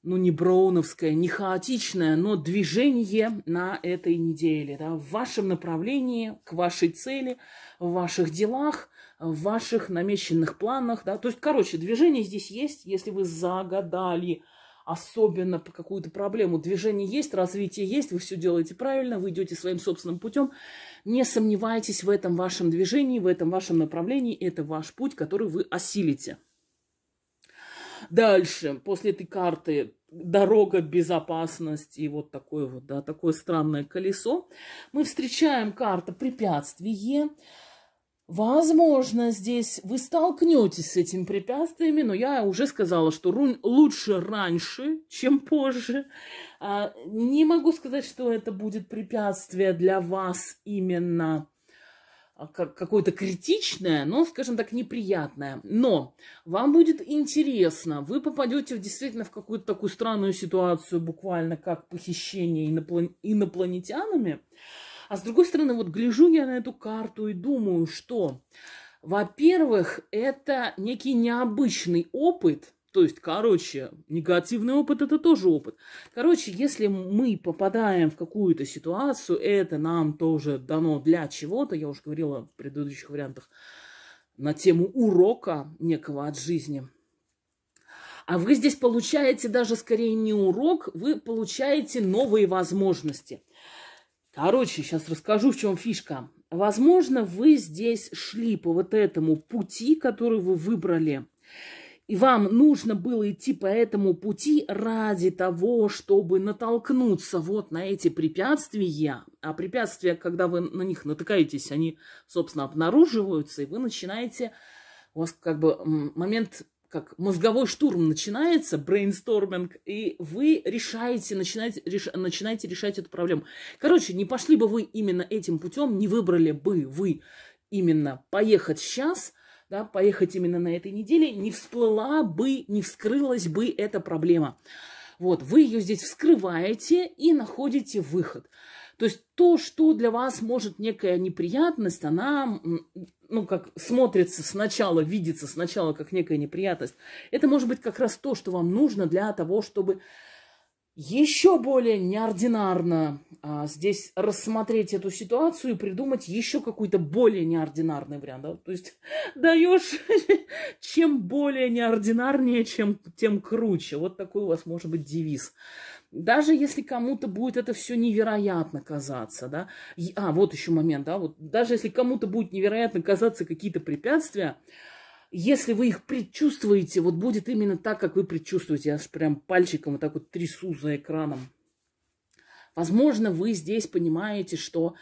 ну, не броуновское, не хаотичное, но движение на этой неделе. Да, в вашем направлении, к вашей цели, в ваших делах, в ваших намеченных планах. Да. То есть, короче, движение здесь есть, если вы загадали – особенно по какую-то проблему. Движение есть, развитие есть, вы все делаете правильно, вы идете своим собственным путем. Не сомневайтесь в этом вашем движении, в этом вашем направлении. Это ваш путь, который вы осилите. Дальше, после этой карты дорога, безопасность и вот такое вот, да, такое странное колесо. Мы встречаем карта препятствие. Возможно, здесь вы столкнетесь с этими препятствиями, но я уже сказала, что рун лучше раньше, чем позже. А, не могу сказать, что это будет препятствие для вас именно а, какое-то критичное, но, скажем так, неприятное. Но вам будет интересно, вы попадете действительно в какую-то такую странную ситуацию, буквально как похищение инопланетянами, а с другой стороны, вот гляжу я на эту карту и думаю, что, во-первых, это некий необычный опыт, то есть, короче, негативный опыт – это тоже опыт. Короче, если мы попадаем в какую-то ситуацию, это нам тоже дано для чего-то. Я уже говорила в предыдущих вариантах на тему урока некого от жизни. А вы здесь получаете даже скорее не урок, вы получаете новые возможности – Короче, сейчас расскажу, в чем фишка. Возможно, вы здесь шли по вот этому пути, который вы выбрали. И вам нужно было идти по этому пути ради того, чтобы натолкнуться вот на эти препятствия. А препятствия, когда вы на них натыкаетесь, они, собственно, обнаруживаются, и вы начинаете... У вас как бы момент как мозговой штурм начинается, брейнсторминг, и вы решаете, начинаете, реш, начинаете решать эту проблему. Короче, не пошли бы вы именно этим путем, не выбрали бы вы именно поехать сейчас, да, поехать именно на этой неделе, не всплыла бы, не вскрылась бы эта проблема. Вот, вы ее здесь вскрываете и находите выход. То есть то, что для вас может некая неприятность, она, ну, как смотрится сначала, видится сначала как некая неприятность. Это может быть как раз то, что вам нужно для того, чтобы еще более неординарно а, здесь рассмотреть эту ситуацию и придумать еще какой-то более неординарный вариант. Да? То есть даешь чем более неординарнее, чем тем круче. Вот такой у вас может быть девиз. Даже если кому-то будет это все невероятно казаться, да, и, а вот еще момент, да, вот даже если кому-то будет невероятно казаться какие-то препятствия, если вы их предчувствуете, вот будет именно так, как вы предчувствуете. Я аж прям пальчиком вот так вот трясу за экраном. Возможно, вы здесь понимаете, что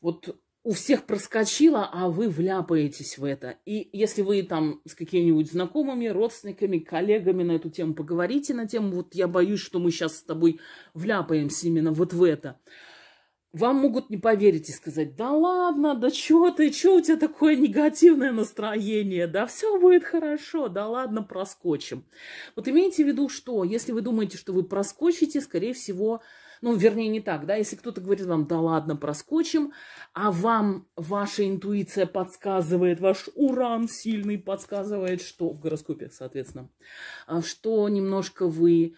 вот у всех проскочило, а вы вляпаетесь в это. И если вы там с какими-нибудь знакомыми, родственниками, коллегами на эту тему поговорите, на тему, вот я боюсь, что мы сейчас с тобой вляпаемся именно вот в это, вам могут не поверить и сказать, да ладно, да чего ты, что у тебя такое негативное настроение, да все будет хорошо, да ладно, проскочим. Вот имейте в виду, что если вы думаете, что вы проскочите, скорее всего, ну, вернее, не так, да, если кто-то говорит вам, да ладно, проскочим, а вам ваша интуиция подсказывает, ваш уран сильный подсказывает, что в гороскопе, соответственно, а что немножко вы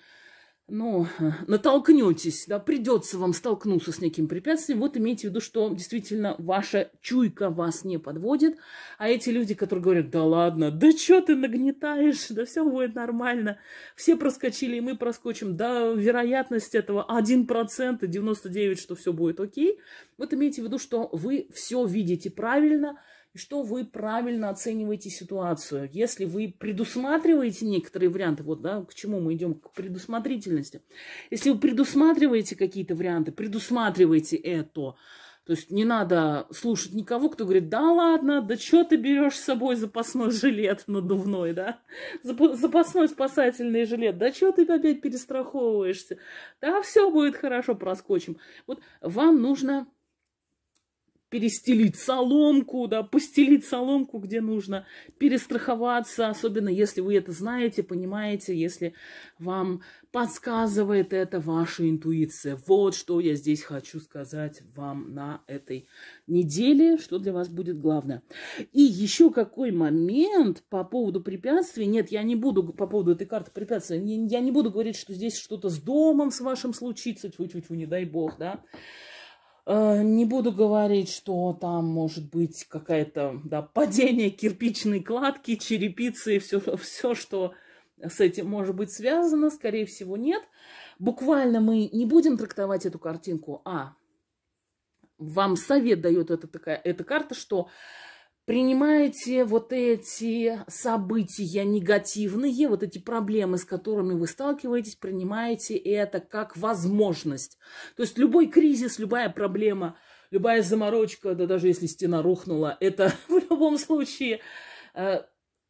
ну, натолкнетесь, да, придется вам столкнуться с неким препятствием, вот имейте в виду, что действительно ваша чуйка вас не подводит, а эти люди, которые говорят, да ладно, да что ты нагнетаешь, да все будет нормально, все проскочили, и мы проскочим, да, вероятность этого 1% и 99%, что все будет окей, вот имейте в виду, что вы все видите правильно, и что вы правильно оцениваете ситуацию. Если вы предусматриваете некоторые варианты, вот да, к чему мы идем, к предусмотрительности. Если вы предусматриваете какие-то варианты, предусматриваете это, то есть не надо слушать никого, кто говорит, да ладно, да что ты берешь с собой запасной жилет надувной, да? Запасной спасательный жилет, да что ты опять перестраховываешься? Да все будет хорошо, проскочим. Вот вам нужно перестелить соломку, да, постелить соломку, где нужно, перестраховаться, особенно если вы это знаете, понимаете, если вам подсказывает это ваша интуиция. Вот что я здесь хочу сказать вам на этой неделе, что для вас будет главное. И еще какой момент по поводу препятствий. Нет, я не буду по поводу этой карты препятствий, я не буду говорить, что здесь что-то с домом с вашим случится, тьфу-тьфу-тьфу, не дай бог, да. Э, не буду говорить, что там может быть какое-то да, падение кирпичной кладки, черепицы и все, все, что с этим может быть связано, скорее всего, нет. Буквально мы не будем трактовать эту картинку, а вам совет дает эта, такая, эта карта, что принимаете вот эти события негативные, вот эти проблемы, с которыми вы сталкиваетесь, принимаете это как возможность. То есть любой кризис, любая проблема, любая заморочка, да даже если стена рухнула, это в любом случае, э,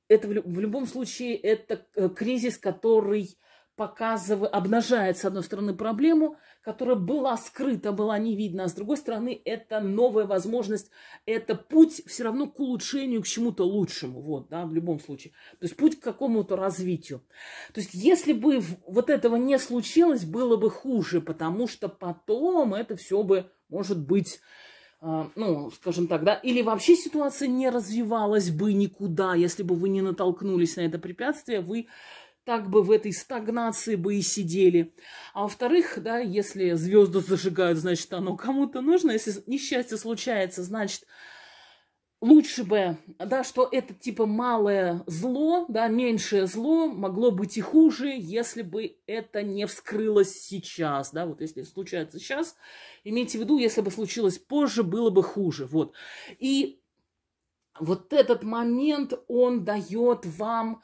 это в любом случае это э, кризис, который показывает, обнажает, с одной стороны, проблему, которая была скрыта, была не видна, а с другой стороны, это новая возможность, это путь все равно к улучшению, к чему-то лучшему, вот, да, в любом случае. То есть путь к какому-то развитию. То есть если бы вот этого не случилось, было бы хуже, потому что потом это все бы, может быть, а, ну, скажем так, да, или вообще ситуация не развивалась бы никуда, если бы вы не натолкнулись на это препятствие, вы так бы в этой стагнации бы и сидели. А во-вторых, да, если звезды зажигают, значит, оно кому-то нужно. Если несчастье случается, значит, лучше бы, да, что это типа малое зло, да, меньшее зло могло быть и хуже, если бы это не вскрылось сейчас, да, вот если случается сейчас, имейте в виду, если бы случилось позже, было бы хуже, вот. И вот этот момент, он дает вам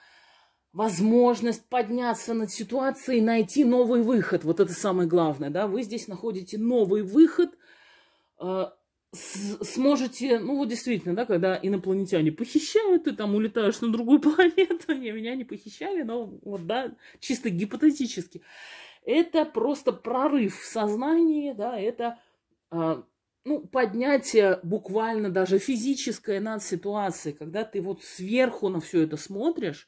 возможность подняться над ситуацией, найти новый выход. Вот это самое главное, да, вы здесь находите новый выход, э, сможете, ну вот действительно, да, когда инопланетяне похищают, ты там улетаешь на другую планету, не, меня не похищали, но вот, да, чисто гипотетически. Это просто прорыв в сознании, да, это э, ну, поднятие буквально даже физическое над ситуацией, когда ты вот сверху на все это смотришь,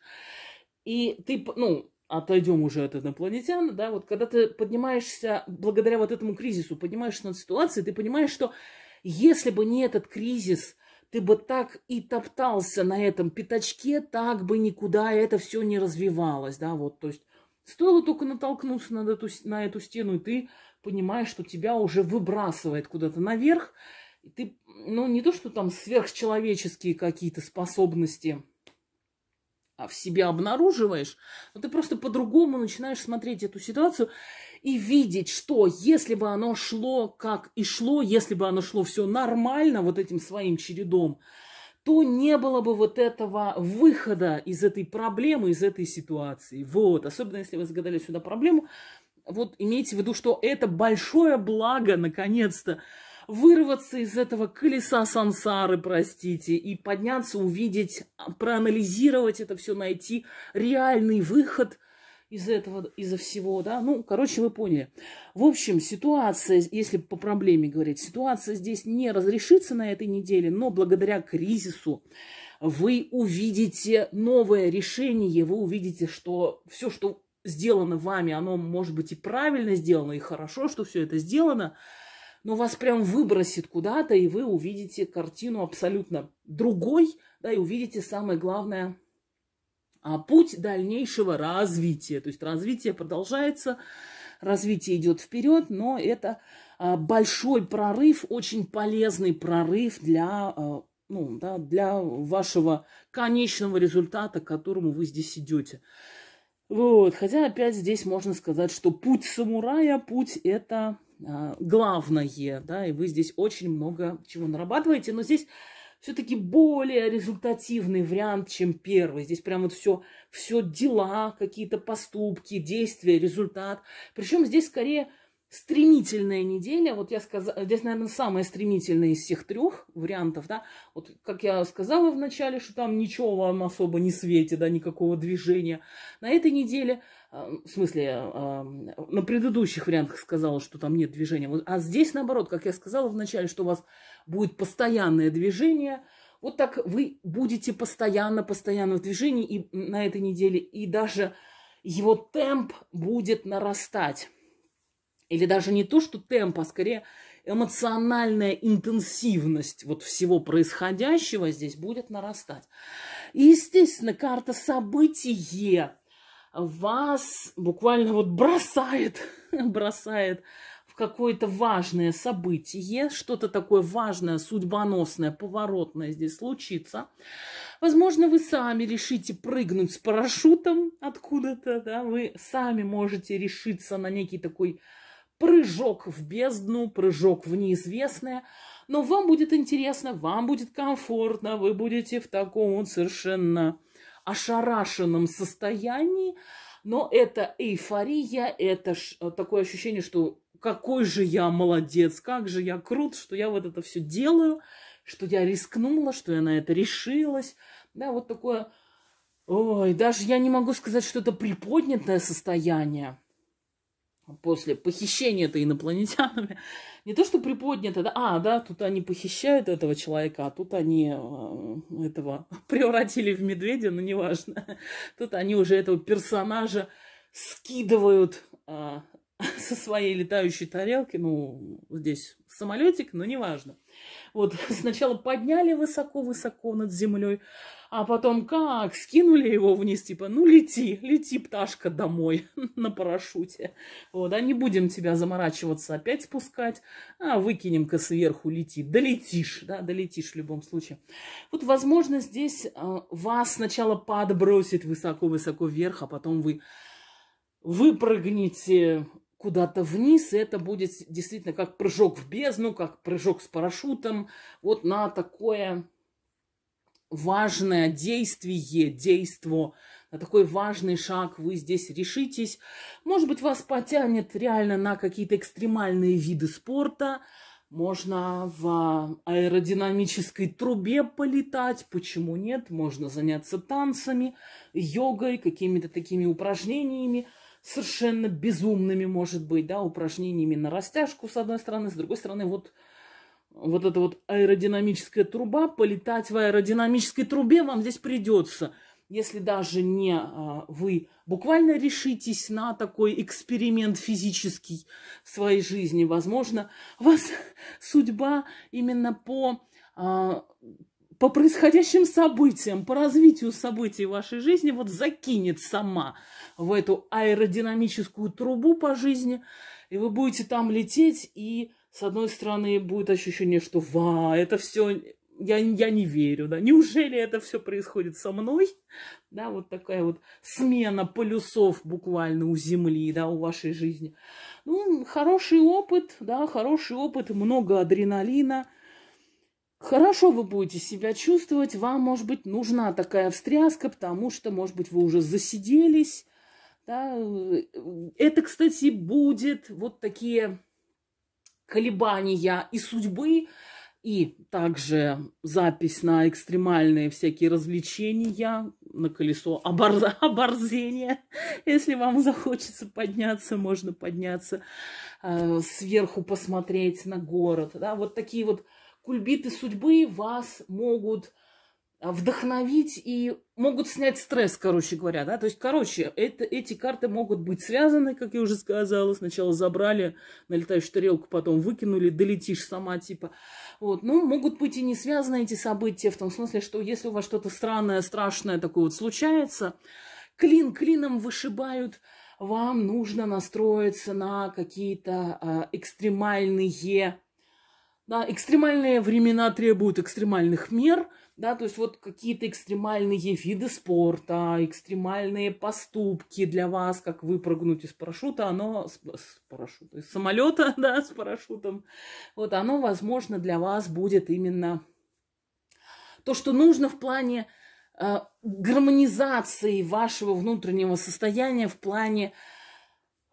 и ты, ну, отойдем уже от инопланетян, да, вот когда ты поднимаешься, благодаря вот этому кризису, поднимаешься над ситуацией, ты понимаешь, что если бы не этот кризис, ты бы так и топтался на этом пятачке, так бы никуда это все не развивалось, да, вот, то есть стоило только натолкнуться на эту, на эту стену, и ты понимаешь, что тебя уже выбрасывает куда-то наверх, и ты, ну, не то, что там сверхчеловеческие какие-то способности – а в себе обнаруживаешь, но ты просто по-другому начинаешь смотреть эту ситуацию и видеть, что если бы оно шло как и шло, если бы оно шло все нормально вот этим своим чередом, то не было бы вот этого выхода из этой проблемы, из этой ситуации. Вот, особенно если вы загадали сюда проблему, вот имейте в виду, что это большое благо, наконец-то, вырваться из этого колеса сансары, простите, и подняться, увидеть, а, проанализировать это все, найти реальный выход из этого, из всего, да, ну, короче, вы поняли. В общем, ситуация, если по проблеме говорить, ситуация здесь не разрешится на этой неделе, но благодаря кризису вы увидите новое решение, вы увидите, что все, что сделано вами, оно может быть и правильно сделано, и хорошо, что все это сделано, но ну, вас прям выбросит куда-то, и вы увидите картину абсолютно другой, да, и увидите самое главное а путь дальнейшего развития. То есть развитие продолжается, развитие идет вперед, но это а, большой прорыв, очень полезный прорыв для, а, ну, да, для вашего конечного результата, к которому вы здесь идете. Вот. Хотя опять здесь можно сказать, что путь самурая, путь это а, главное, да, и вы здесь очень много чего нарабатываете, но здесь все-таки более результативный вариант, чем первый. Здесь прям вот все, все дела, какие-то поступки, действия, результат. Причем здесь скорее стремительная неделя. Вот я сказала, здесь, наверное, самая стремительная из всех трех вариантов, да. Вот как я сказала вначале, что там ничего вам особо не светит, да, никакого движения. На этой неделе – Эм, в смысле, эм, на предыдущих вариантах сказала, что там нет движения. А здесь, наоборот, как я сказала вначале, что у вас будет постоянное движение. Вот так вы будете постоянно, постоянно в движении и на этой неделе. И даже его темп будет нарастать. Или даже не то, что темп, а скорее эмоциональная интенсивность вот всего происходящего здесь будет нарастать. И, естественно, карта события вас буквально вот бросает, бросает в какое-то важное событие, что-то такое важное, судьбоносное, поворотное здесь случится. Возможно, вы сами решите прыгнуть с парашютом откуда-то, да, вы сами можете решиться на некий такой прыжок в бездну, прыжок в неизвестное. Но вам будет интересно, вам будет комфортно, вы будете в таком вот совершенно ошарашенном состоянии, но это эйфория, это э, такое ощущение, что какой же я молодец, как же я крут, что я вот это все делаю, что я рискнула, что я на это решилась. Да, вот такое... Ой, даже я не могу сказать, что это приподнятое состояние после похищения-то инопланетянами, не то что приподнято, да, а, да, тут они похищают этого человека, а тут они э, этого превратили в медведя, но ну, неважно. Тут они уже этого персонажа скидывают а, со своей летающей тарелки, ну, здесь самолетик, но неважно. Вот, сначала подняли высоко-высоко над землей, а потом как? Скинули его вниз, типа, ну лети, лети, пташка, домой на парашюте. Вот, а не будем тебя заморачиваться опять спускать, а выкинем-ка сверху, лети. Долетишь, да, долетишь в любом случае. Вот, возможно, здесь э, вас сначала подбросит высоко-высоко вверх, а потом вы выпрыгнете куда-то вниз, и это будет действительно как прыжок в бездну, как прыжок с парашютом, вот на такое важное действие, действо, на такой важный шаг вы здесь решитесь. Может быть, вас потянет реально на какие-то экстремальные виды спорта. Можно в аэродинамической трубе полетать, почему нет? Можно заняться танцами, йогой, какими-то такими упражнениями совершенно безумными, может быть, да, упражнениями на растяжку, с одной стороны, с другой стороны, вот вот эта вот аэродинамическая труба, полетать в аэродинамической трубе вам здесь придется. Если даже не а, вы буквально решитесь на такой эксперимент физический в своей жизни, возможно, вас судьба именно по, а, по происходящим событиям, по развитию событий в вашей жизни вот закинет сама в эту аэродинамическую трубу по жизни, и вы будете там лететь и с одной стороны, будет ощущение, что ва, это все, я, я не верю, да, неужели это все происходит со мной, да, вот такая вот смена полюсов буквально у Земли, да, у вашей жизни. Ну, хороший опыт, да, хороший опыт, много адреналина, Хорошо вы будете себя чувствовать, вам, может быть, нужна такая встряска, потому что, может быть, вы уже засиделись. Да? Это, кстати, будет вот такие колебания и судьбы, и также запись на экстремальные всякие развлечения, на колесо обор... оборзения. Если вам захочется подняться, можно подняться, э, сверху посмотреть на город. Да? Вот такие вот кульбиты судьбы вас могут а, вдохновить и могут снять стресс, короче говоря, да, то есть, короче, это, эти карты могут быть связаны, как я уже сказала, сначала забрали на летающую тарелку, потом выкинули, долетишь сама, типа, вот, ну, могут быть и не связаны эти события, в том смысле, что если у вас что-то странное, страшное такое вот случается, клин клином вышибают, вам нужно настроиться на какие-то э, экстремальные да, экстремальные времена требуют экстремальных мер, да, то есть вот какие-то экстремальные виды спорта, экстремальные поступки для вас, как выпрыгнуть из парашюта, оно с, с парашюта, из самолета, да, с парашютом, вот оно, возможно, для вас будет именно то, что нужно в плане э, гармонизации вашего внутреннего состояния, в плане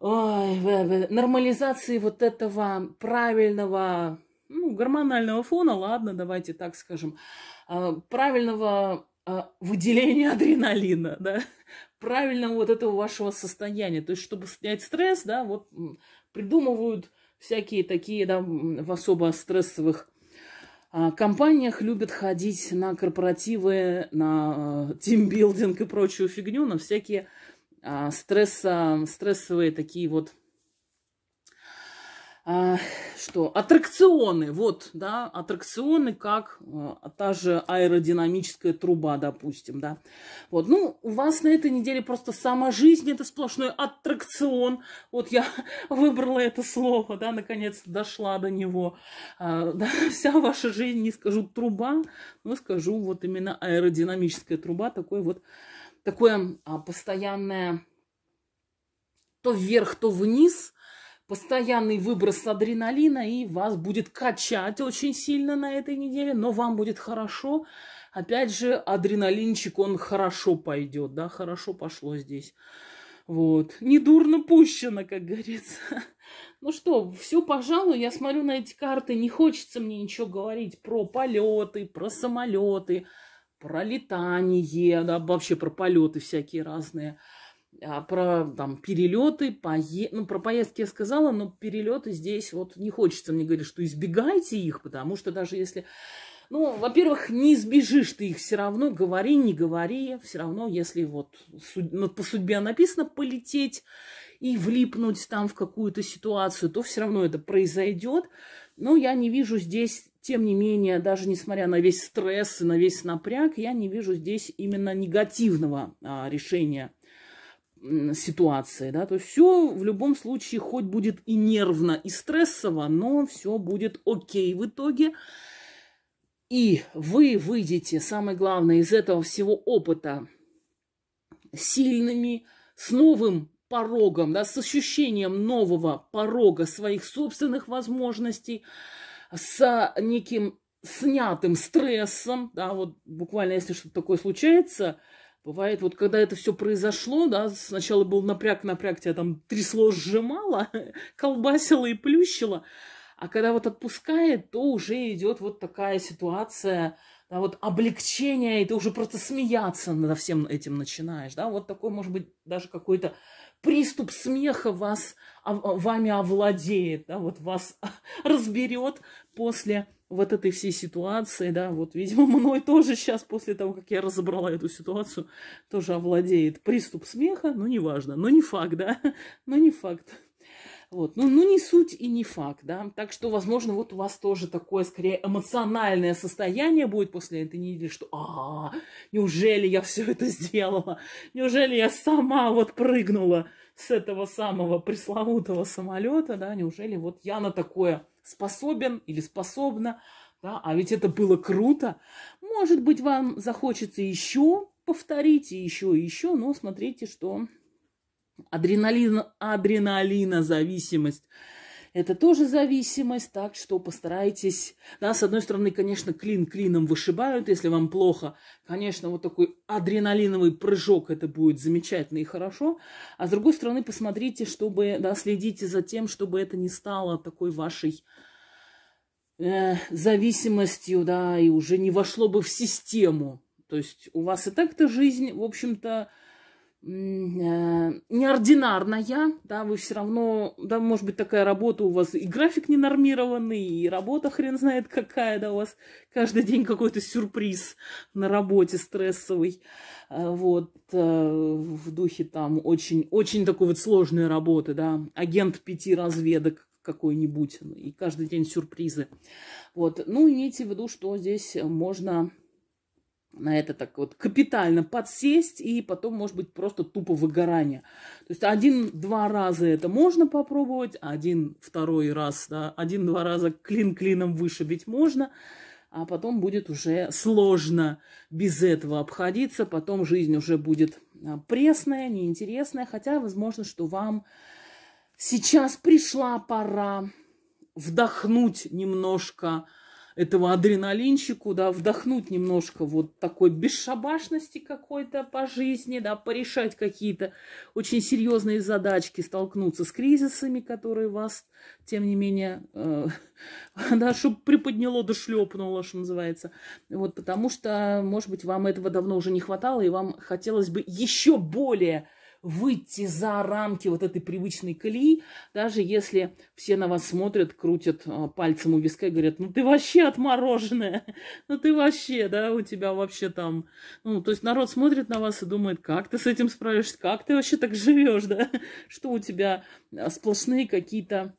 э, нормализации вот этого правильного ну, гормонального фона, ладно, давайте так скажем, а, правильного а, выделения адреналина, да, правильного вот этого вашего состояния. То есть, чтобы снять стресс, да, вот придумывают всякие такие, да, в особо стрессовых а, компаниях любят ходить на корпоративы, на тимбилдинг и прочую фигню, на всякие стресса, стрессовые такие вот а, что аттракционы, вот, да, аттракционы, как э, та же аэродинамическая труба, допустим, да. Вот, ну, у вас на этой неделе просто сама жизнь, это сплошной аттракцион. Вот я выбрала это слово, да, наконец дошла до него. А, да, вся ваша жизнь, не скажу труба, но скажу вот именно аэродинамическая труба, такой вот, такое а, постоянное то вверх, то вниз – постоянный выброс адреналина, и вас будет качать очень сильно на этой неделе, но вам будет хорошо. Опять же, адреналинчик, он хорошо пойдет, да, хорошо пошло здесь. Вот. Недурно пущено, как говорится. Ну что, все, пожалуй, я смотрю на эти карты, не хочется мне ничего говорить про полеты, про самолеты, про летание, да, вообще про полеты всякие разные. А про там, перелеты, пое... ну, про поездки я сказала, но перелеты здесь вот не хочется мне говорить, что избегайте их, потому что даже если ну, во-первых, не избежишь ты их все равно, говори, не говори, все равно, если вот суд... ну, по судьбе написано полететь и влипнуть там в какую-то ситуацию, то все равно это произойдет. Но я не вижу здесь, тем не менее, даже несмотря на весь стресс и на весь напряг, я не вижу здесь именно негативного а, решения ситуации, да, то есть все в любом случае хоть будет и нервно, и стрессово, но все будет окей в итоге. И вы выйдете, самое главное, из этого всего опыта сильными, с новым порогом, да, с ощущением нового порога своих собственных возможностей, с неким снятым стрессом, да, вот буквально если что-то такое случается – Бывает, вот когда это все произошло, да, сначала был напряг-напряг, тебя там трясло, сжимало, колбасило и плющило, а когда вот отпускает, то уже идет вот такая ситуация, да, вот облегчение, и ты уже просто смеяться над всем этим начинаешь, да, вот такой, может быть, даже какой-то приступ смеха вас, а, вами овладеет, да, вот вас разберет после вот этой всей ситуации, да, вот, видимо, мной тоже сейчас, после того, как я разобрала эту ситуацию, тоже овладеет приступ смеха, ну, неважно, но не факт, да, но не факт. Вот. Ну, ну, не суть и не факт, да. Так что, возможно, вот у вас тоже такое, скорее, эмоциональное состояние будет после этой недели, что а, -а, -а неужели я все это сделала? Неужели я сама вот прыгнула?» с этого самого пресловутого самолета, да, неужели вот я на такое способен или способна, да, а ведь это было круто. Может быть, вам захочется еще повторить и еще, и еще, но смотрите, что адреналина, адреналинозависимость – это тоже зависимость, так что постарайтесь. Да, с одной стороны, конечно, клин клином вышибают, если вам плохо. Конечно, вот такой адреналиновый прыжок, это будет замечательно и хорошо. А с другой стороны, посмотрите, чтобы, да, следите за тем, чтобы это не стало такой вашей э, зависимостью, да, и уже не вошло бы в систему. То есть у вас и так-то жизнь, в общем-то, Э, неординарная, да, вы все равно, да, может быть, такая работа у вас и график ненормированный, и работа хрен знает какая, да, у вас каждый день какой-то сюрприз на работе стрессовый, э, вот, э, в духе там очень, очень такой вот сложной работы, да, агент пяти разведок какой-нибудь, ну, и каждый день сюрпризы, вот, ну, имейте в виду, что здесь можно на это так вот капитально подсесть и потом, может быть, просто тупо выгорание. То есть один-два раза это можно попробовать, один-второй раз, да, один-два раза клин клином вышибить можно, а потом будет уже сложно без этого обходиться, потом жизнь уже будет а, пресная, неинтересная, хотя, возможно, что вам сейчас пришла пора вдохнуть немножко, этого адреналинчику, да, вдохнуть немножко вот такой бесшабашности какой-то по жизни, да, порешать какие-то очень серьезные задачки, столкнуться с кризисами, которые вас, тем не менее, э, да, чтобы приподняло да что называется. Вот, потому что, может быть, вам этого давно уже не хватало, и вам хотелось бы еще более выйти за рамки вот этой привычной колеи, даже если все на вас смотрят, крутят а, пальцем у виска и говорят, ну ты вообще отмороженная, ну ты вообще, да, у тебя вообще там... Ну, то есть народ смотрит на вас и думает, как ты с этим справишься, как ты вообще так живешь, да, что у тебя а, сплошные какие-то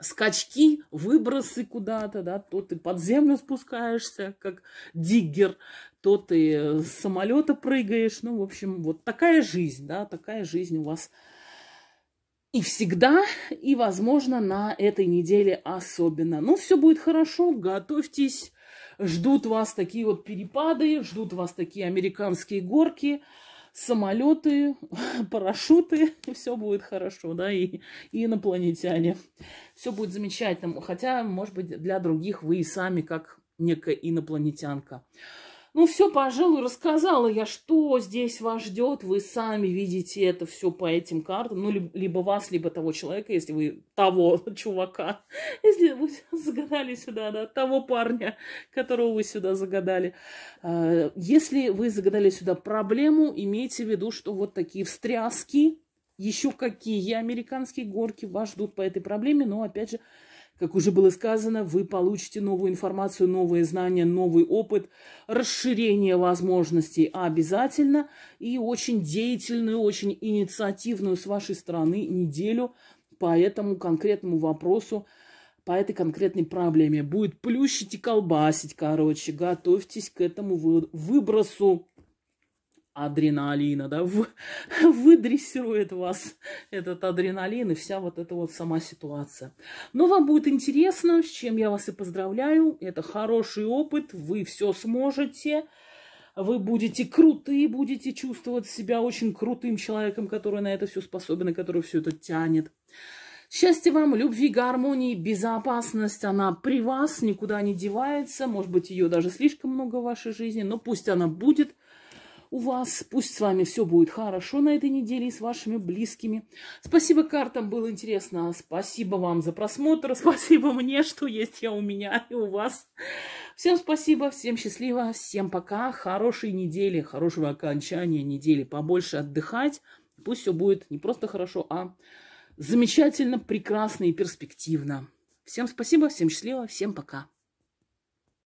скачки, выбросы куда-то, да, то ты под землю спускаешься, как диггер, то ты э, с самолета прыгаешь. Ну, в общем, вот такая жизнь, да, такая жизнь у вас и всегда, и, возможно, на этой неделе особенно. Ну, все будет хорошо, готовьтесь. Ждут вас такие вот перепады, ждут вас такие американские горки, самолеты, парашюты. Все будет хорошо, да, и, и инопланетяне. Все будет замечательно. Хотя, может быть, для других вы и сами как некая инопланетянка. Ну, все, пожалуй, рассказала я, что здесь вас ждет. Вы сами видите это все по этим картам. Ну, либо вас, либо того человека, если вы того чувака. Если вы загадали сюда, да, того парня, которого вы сюда загадали. А, если вы загадали сюда проблему, имейте в виду, что вот такие встряски, еще какие американские горки вас ждут по этой проблеме. Но, опять же, как уже было сказано, вы получите новую информацию, новые знания, новый опыт, расширение возможностей обязательно и очень деятельную, очень инициативную с вашей стороны неделю по этому конкретному вопросу, по этой конкретной проблеме. Будет плющить и колбасить, короче. Готовьтесь к этому выбросу адреналина, да, в, выдрессирует вас этот адреналин и вся вот эта вот сама ситуация. Но вам будет интересно, с чем я вас и поздравляю. Это хороший опыт, вы все сможете. Вы будете крутые, будете чувствовать себя очень крутым человеком, который на это все способен и который все это тянет. Счастье вам, любви, гармонии, безопасность, она при вас, никуда не девается. Может быть, ее даже слишком много в вашей жизни, но пусть она будет – у вас. Пусть с вами все будет хорошо на этой неделе и с вашими близкими. Спасибо картам, было интересно. Спасибо вам за просмотр. Спасибо мне, что есть я у меня и у вас. Всем спасибо, всем счастливо, всем пока. Хорошей недели, хорошего окончания недели. Побольше отдыхать. Пусть все будет не просто хорошо, а замечательно, прекрасно и перспективно. Всем спасибо, всем счастливо, всем пока.